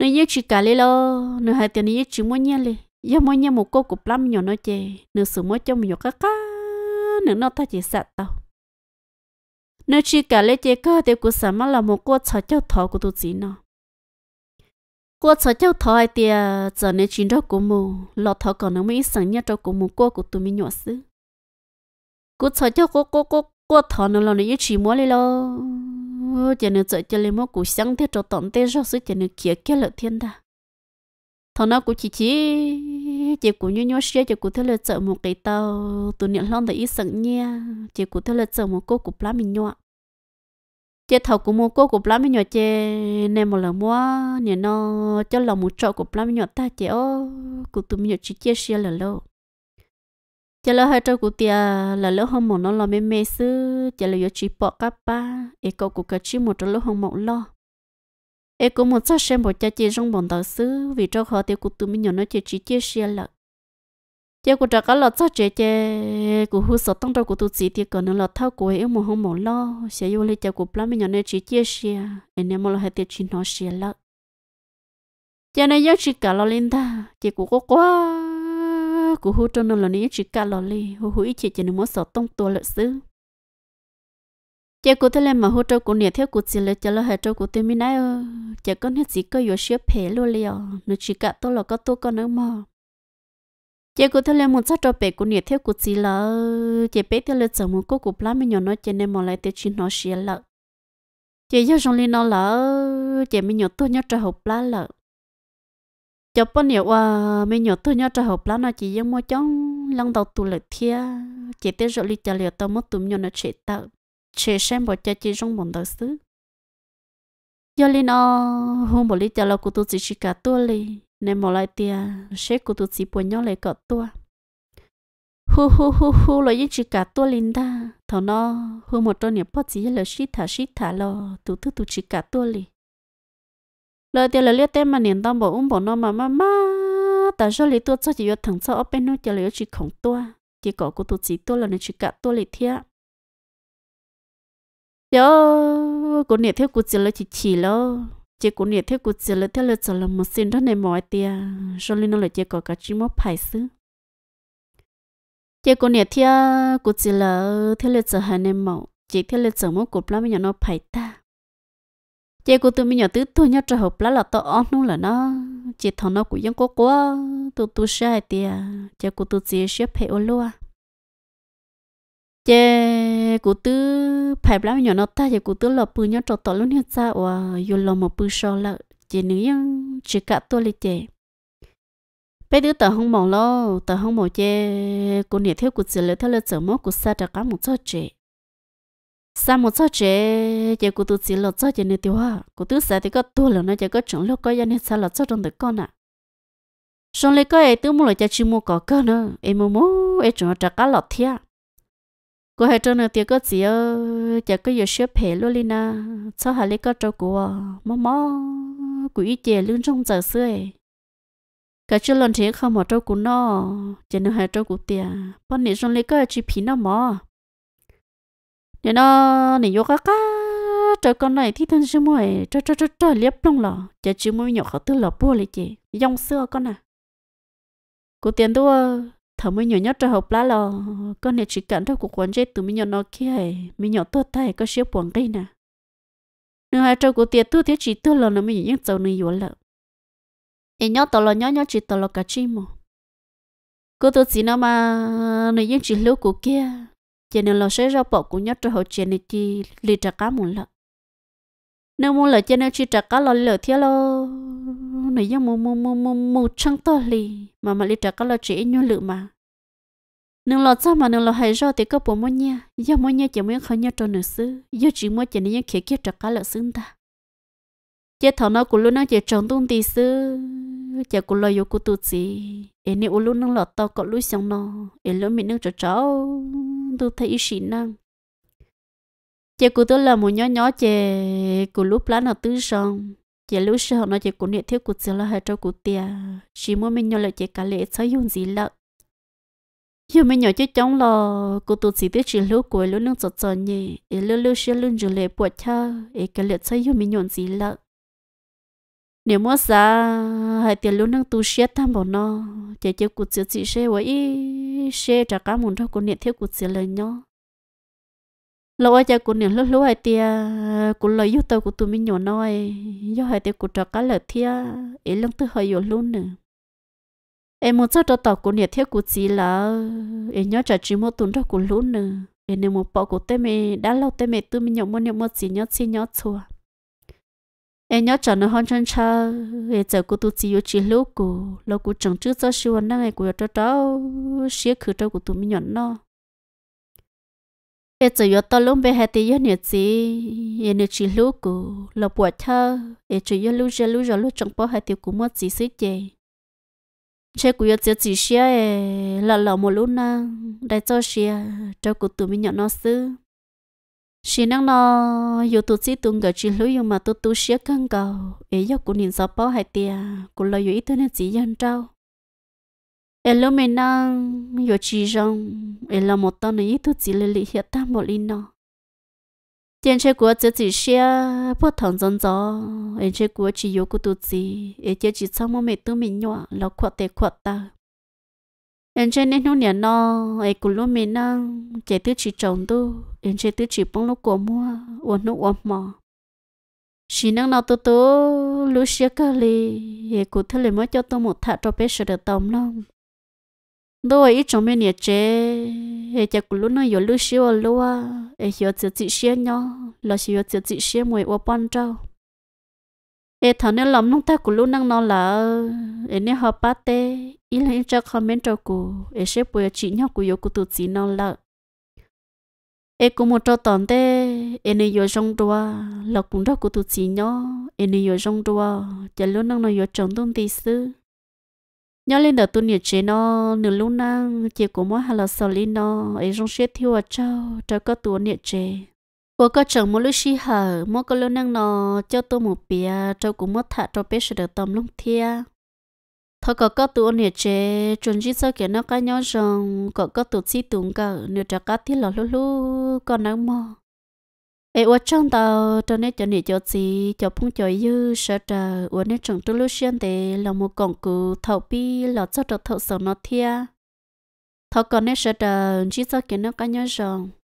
nó yêu chỉ cả lê lo nó hai tiền nó yêu chỉ mỗi nhà lê yêu mỗi nhà một cô của lắm nhỏ nó chè nó sửa mỗi cho mình nhỏ cá cá nó nó ta chỉ sạch tao nó chỉ cả lê chè cơ thì của sản mà là một cô sợ cháu thọ của tôi chị nó cô sợ cháu thọ ai tia giờ nên chín đó của mù lọ thọ còn nó mới sẵn nhà cho của mù cô của tôi mình nhỏ xứ cô sợ cháu cô cô cô cô thọ nó là nó yêu chỉ mỗi lê lo ô giờ nữa giờ lên một củ sáng thế cho tổng thế rồi rồi giờ nữa kia kia lợi thiên ta thằng nó cú chỉ chỉ chỉ cú nhớ nhớ xe chỉ cú thế là chợ một cái tàu tụi niệm long để ít sẵn nha chỉ cú thế là chợ một cô cú plasma mình nhọ chỉ thầu cũng một cô cú plasma mình nhọ chỉ nên một lần mua nhà nó cho lòng một chỗ cú plasma mình nhọ ta chỉ ô cú tụi mình nhọ chỉ chia xe là lâu chả lỡ hai trâu cụ tia là lỡ hông mộng nó lo mê mê sư chả lỡ yếu chỉ bỏ cá ba e cậu cụ cá chỉ một trâu lỡ hông mộng lo e cụ một sao xem bộ cha chia rong bọn tàu sư vì trâu khó tiêu cụ tụi mình nhỏ nó chỉ chỉ chia xe lợ chả cụ trả cá lọ sao chè chè cụ hú sợ tăng trâu cụ tụi chỉ tiêu còn nó lọ thao cụ ấy mộng hông mộng lo sẽ yêu lấy chả cụ plám mình nhỏ nó chỉ chia xe anh em mỏ lo hai tiêu chỉ nó xe lợ chả này yếu chỉ cả lo lên ta chả cụ có quá của hú cho nó là này chỉ cả lò lì hú hú ít chỉ chỉ nó muốn sợ tông tua lợi xứ chắc cụ thế lên mà hú cho cụ nhiệt theo cụ chỉ là cho là hệ cho cụ tôi mới nói chắc con hết chỉ có yếu xíu phê luôn liều nó chỉ cả tôi là có tôi con nữa mà chắc cụ thế lên muốn sao cho bé cụ nhiệt theo cụ chỉ là chị bé theo lên chồng một cô cụ plá mình nhỏ nó chị nên mà lại theo chỉ nó xíu lợ chị giáo trong li nó lỡ chị mình nhỏ tôi nhớ cho học plá lợ cho bao nhiêu à mấy nhỏ tôi nhớ cho học lá nó chỉ giống một chong lăng đầu tu lực thia chỉ tới rồi đi trả liệu tao mất tụm nhỏ nó chết tạo chết xem bỏ cha chỉ trong bọn đời xứ giờ lên nó hôm bỏ đi trả lời của tôi chỉ chỉ cả tôi đi nên mà lại tia sẽ của tôi chỉ bọn nhỏ lại cả tôi hu hu hu hu lo yên chỉ cả tôi lên ta thằng nó hôm một tuần nhập bắt chỉ là shit thả shit thả lo tụ thứ tụ chỉ cả tôi đi lời tiền là liếc tên mà niệm tâm bộ ung bộ nó mà má má, ta sao lý tôi cho chỉ có thằng cháu ở bên nó chỉ là chỉ khổng tua chỉ có của tôi chỉ tôi là nó chỉ cả tôi là thia, yo của niệm theo của chỉ là chỉ chỉ lo chỉ của niệm theo của chỉ là theo là chỉ là một xin đó này mọi tiền cho nên nó là chỉ có cả chỉ một phải xứ chỉ của niệm theo của chỉ là theo là chỉ hai này mẫu chỉ theo là chỉ một cục lắm mà nó phải ta chị cô tôi mới nhớ tới thôi nhớ cho hộp lá là to on luôn là nó chị thằng nó cũng giống có quá tôi tôi sai tiệt chị cô tôi chị xếp hệ ô lúa chị cô tôi phải lá nhớ nó ta chị cô tôi là bự nhau cho tôi luôn hiện ra và dù là một bự so là chị nữ nhân chỉ cả tôi là chị bây đứa tờ không mỏ lo tờ không mỏ chị cô nhảy theo cô chị lấy theo lời chở mốt cô xa đã có một chỗ chị sa một số trẻ giờ cô tu chỉ lọt cho giờ này tiêu ha cô tu sa thì có tu là nó giờ có chọn lúc có gia nên sa lọt cho trong được con à xong lấy cái tu mua lại cho chim mua cỏ cơ nữa em mua mua em chọn trả cá lọt thia cô hai trong này tiêu có gì ơ giờ có giờ xếp phe luôn đi na cho hà lấy có trâu của mò mò của ít chè lưng trong giờ xưa cả chưa lần thế không mà trâu của nó giờ nữa hai trâu của tiền bọn này xong lấy cái chỉ phí nó mò nên nó nỉ vô cá cá trời con này thì thân chứ mày trời trời trời trời liếp lông lò chả chứ mày nhỏ khó tư lò bùa lại chị dòng xưa con à cô tiền đua thở mới nhỏ nhất trời hộp lá lò con này chỉ cần thôi cuộc quán chết từ mới nhỏ nó kia mới nhỏ tốt tay có xíu buồn cây nè nửa hai trâu của tiền tu thế chỉ tu lò nó mới những trâu này yếu lợ em nhỏ tò lò nhỏ nhỏ chỉ tò lò cả chim mà cô tôi chỉ nó mà nó những chỉ lúa của kia chỉ nên là sẽ ra bộ cũng nhớ cho họ chỉ nên chỉ lì trả cá muốn lợ nếu muốn lợ chỉ nên chỉ trả cá là lợ thế lo này giống mu mu mu mu mu chân to lì mà mà lì trả cá là chỉ nhiêu lựa mà nếu lo sao mà nếu lo hay ra thì có bộ mua nha do mua nha chỉ muốn khó nhau cho nữ sư do chỉ mua chỉ nên khía kia trả cá lợ xứng ta chế thọ nó cũng luôn nó chỉ trọng tung tì sư chả cũng lo yêu cũng tu chỉ, em nếu luôn nó lọt tao có lối xong nó em lúc mình nâng cho cháu tôi thấy sĩ năng chị cụ tôi là một nhỏ nhỏ chị cụ lúc lá nó tư xong chị lúc sau nó chị cụ niệm thiếu cụ sẽ là hai trâu cụ tia chỉ muốn mình nhỏ là chị cả lệ sao dùng gì lợ giờ mình nhỏ chứ chống lo cụ tôi chỉ biết chỉ lúc cuối lúc nước giọt giọt nhỉ lúc lúc sẽ luôn rồi lệ bột cha ấy cả lệ sao dùng mình nhỏ gì lợ nếu mua xa hay tiền lúa năng tu xe tham bọn nó chạy chạy cuộc chơi chỉ xe vậy xe trả cá muốn cho cô niệm theo cuộc chơi lên nhau lâu ai chơi cụt niệm lúc lúc hay tiền cụt lời yêu tao của tụi mình nhỏ nói do hay tiền cụt trả cá lợi thia ấy lăng tư hơi yếu luôn nè em muốn cho tao cụt niệm theo cuộc chơi là em nhớ trả chỉ một tuần cho cụt luôn nè em nếu một bảo cụt tao mày đã lâu tao mày tụi mình nhỏ mua niệm mua gì nhớ xin nhớ chùa em nhớ chọn nó hoàn chân cha về giờ cô tu chỉ yêu chỉ lâu cô lâu cô chẳng chưa cho siêu anh ngày của cho đó xía khử cho của tôi mình nhận nó em giờ yêu tao luôn bé hai tỷ yêu nhớ gì em nhiệt chỉ lâu cô lâu buổi thơ em chỉ yêu lúc giờ lúc giờ lúc chẳng bao hai tỷ cũng mất gì xí gì chế của yêu chỉ chỉ xía là là một lúc na đại cho xía cho của tu mình nhận nó xứ chỉ năng nó yếu tụt sĩ tung gỡ chỉ lối dùng mà tụt tụt xía căng cầu ấy giờ cũng nhìn sao bao hai tia cũng lời yếu ít nên chỉ dân trâu ấy lúc mình năng yếu chỉ rong ấy là một tao này ít tụt chỉ lì lì hiện ta một linh nó trên xe của chỉ chỉ xía bất thằng dân gió ấy xe của chỉ yếu của tụt sĩ ấy chỉ chỉ xong mà mẹ tụi mình nhỏ là quạt tệ quạt ta ấy trên nên nó nhà nó ấy cũng lúc mình năng chạy tới chỉ trồng tu em chơi tư chỉ bông lúc cổ mua uốn nụ uốn mò chỉ năng nào tố tố lúc xia cơ li ye cụ thể là mới cho tôi một thạ cho bé sợ được tôm lắm đôi ít trong bên nhà chế ye chắc cụ lúc nó 有 lúc xia ở lúc à ye hiểu tự chỉ xia nhau là hiểu tự chỉ xia mùi uốn bàn trâu ye thằng này làm nông ta cụ lúc năng nó là ye nè họ bắt tê ý là em cho comment cho cụ ye sẽ bùi chỉ nhau cụ yêu cụ tự chỉ nó là e cũng một trò tòn thế e này giờ trong đua lộc cũng đó của tụi chị nhó e này giờ trong đua chả lúc năng nó giờ chồng tung tí sư nhớ lên đầu tu nhiệt chế nó nửa lúc năng chỉ của mỗi hà là sầu lên nó e trong xe thiếu ở à trâu trâu có tu nhiệt chế có có chồng một lúc xí hở mỗi cái lúc năng nó cho tôi một bia trâu cũng mất thả trâu bé sẽ được tầm lúc thia thôi có có tụ nè chế chuẩn chỉ sơ kia nó cá nhau rằng có có tụ chỉ tụng cả nửa trả cá thì lò lú lú còn nắng mò ê ở trong tàu cho nên cho nè cho gì cho phong cho dư sợ trả ở nên trong tôi lú xuyên để là một cọng cụ thầu bi là cho được thầu sợ nó thia thôi còn nên sợ trả chỉ sơ kia nó cá nhau rằng